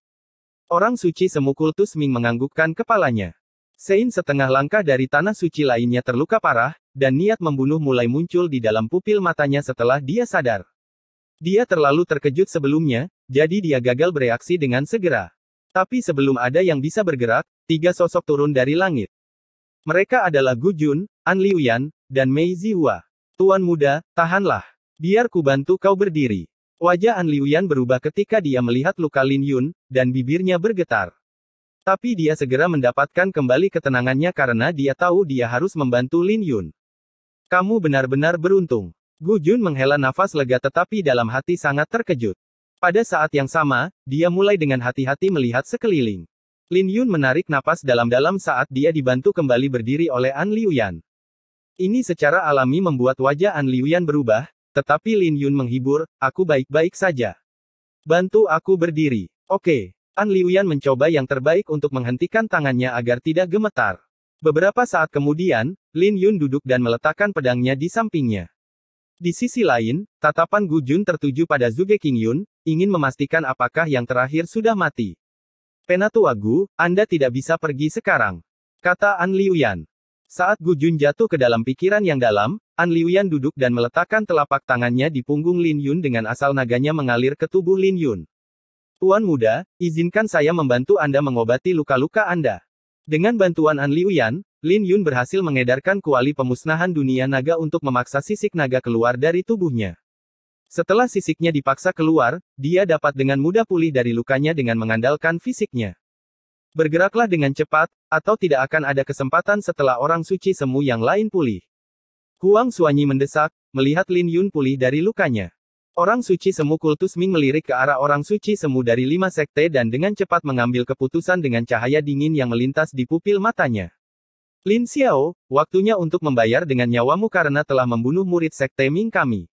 Orang suci Semukultus Ming menganggukkan kepalanya. Sein setengah langkah dari tanah suci lainnya terluka parah, dan niat membunuh mulai muncul di dalam pupil matanya setelah dia sadar. Dia terlalu terkejut sebelumnya, jadi dia gagal bereaksi dengan segera. Tapi sebelum ada yang bisa bergerak, tiga sosok turun dari langit. Mereka adalah Gu Jun, An Liuyan, dan Mei Zihua. Tuan muda, tahanlah. Biar ku bantu kau berdiri. Wajah An Liuyan berubah ketika dia melihat luka Lin Yun, dan bibirnya bergetar. Tapi dia segera mendapatkan kembali ketenangannya karena dia tahu dia harus membantu Lin Yun. Kamu benar-benar beruntung. Gu Jun menghela nafas lega tetapi dalam hati sangat terkejut. Pada saat yang sama, dia mulai dengan hati-hati melihat sekeliling. Lin Yun menarik napas dalam-dalam saat dia dibantu kembali berdiri oleh An Liuyan. Ini secara alami membuat wajah An Liuyan berubah, tetapi Lin Yun menghibur, aku baik-baik saja. Bantu aku berdiri. Oke. An Liuyan mencoba yang terbaik untuk menghentikan tangannya agar tidak gemetar. Beberapa saat kemudian, Lin Yun duduk dan meletakkan pedangnya di sampingnya. Di sisi lain, tatapan Gu Jun tertuju pada Zuge King Yun, ingin memastikan apakah yang terakhir sudah mati. Penatua Gu, Anda tidak bisa pergi sekarang. Kata An Liuyan. Saat Gu Jun jatuh ke dalam pikiran yang dalam, An Liuyan duduk dan meletakkan telapak tangannya di punggung Lin Yun dengan asal naganya mengalir ke tubuh Lin Yun. Tuan muda, izinkan saya membantu Anda mengobati luka-luka Anda. Dengan bantuan An Liuyan, Lin Yun berhasil mengedarkan kuali pemusnahan dunia naga untuk memaksa sisik naga keluar dari tubuhnya. Setelah sisiknya dipaksa keluar, dia dapat dengan mudah pulih dari lukanya dengan mengandalkan fisiknya. Bergeraklah dengan cepat, atau tidak akan ada kesempatan setelah orang suci semu yang lain pulih. Huang Suanyi mendesak, melihat Lin Yun pulih dari lukanya. Orang suci semu kultus Ming melirik ke arah orang suci semu dari lima sekte dan dengan cepat mengambil keputusan dengan cahaya dingin yang melintas di pupil matanya. Lin Xiao, waktunya untuk membayar dengan nyawamu karena telah membunuh murid sekte Ming kami.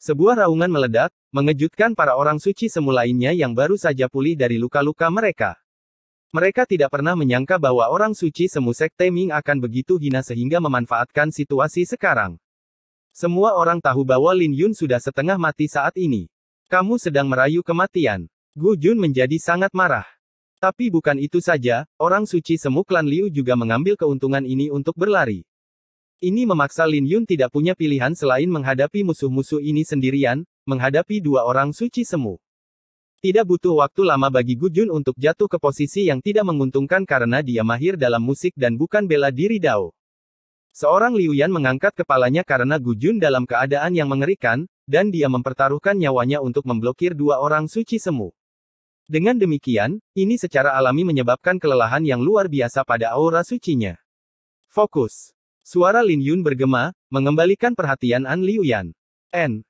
Sebuah raungan meledak, mengejutkan para orang suci semu lainnya yang baru saja pulih dari luka-luka mereka. Mereka tidak pernah menyangka bahwa orang suci semu sekte Ming akan begitu hina sehingga memanfaatkan situasi sekarang. Semua orang tahu bahwa Lin Yun sudah setengah mati saat ini. Kamu sedang merayu kematian. Gu Jun menjadi sangat marah. Tapi bukan itu saja, orang suci semu klan Liu juga mengambil keuntungan ini untuk berlari. Ini memaksa Lin Yun tidak punya pilihan selain menghadapi musuh-musuh ini sendirian, menghadapi dua orang suci semu. Tidak butuh waktu lama bagi Gu Jun untuk jatuh ke posisi yang tidak menguntungkan karena dia mahir dalam musik dan bukan bela diri Dao. Seorang Liu Yan mengangkat kepalanya karena Gu Jun dalam keadaan yang mengerikan, dan dia mempertaruhkan nyawanya untuk memblokir dua orang suci semu. Dengan demikian, ini secara alami menyebabkan kelelahan yang luar biasa pada aura sucinya. Fokus. Suara Lin Yun bergema, mengembalikan perhatian An Liu Yan. N.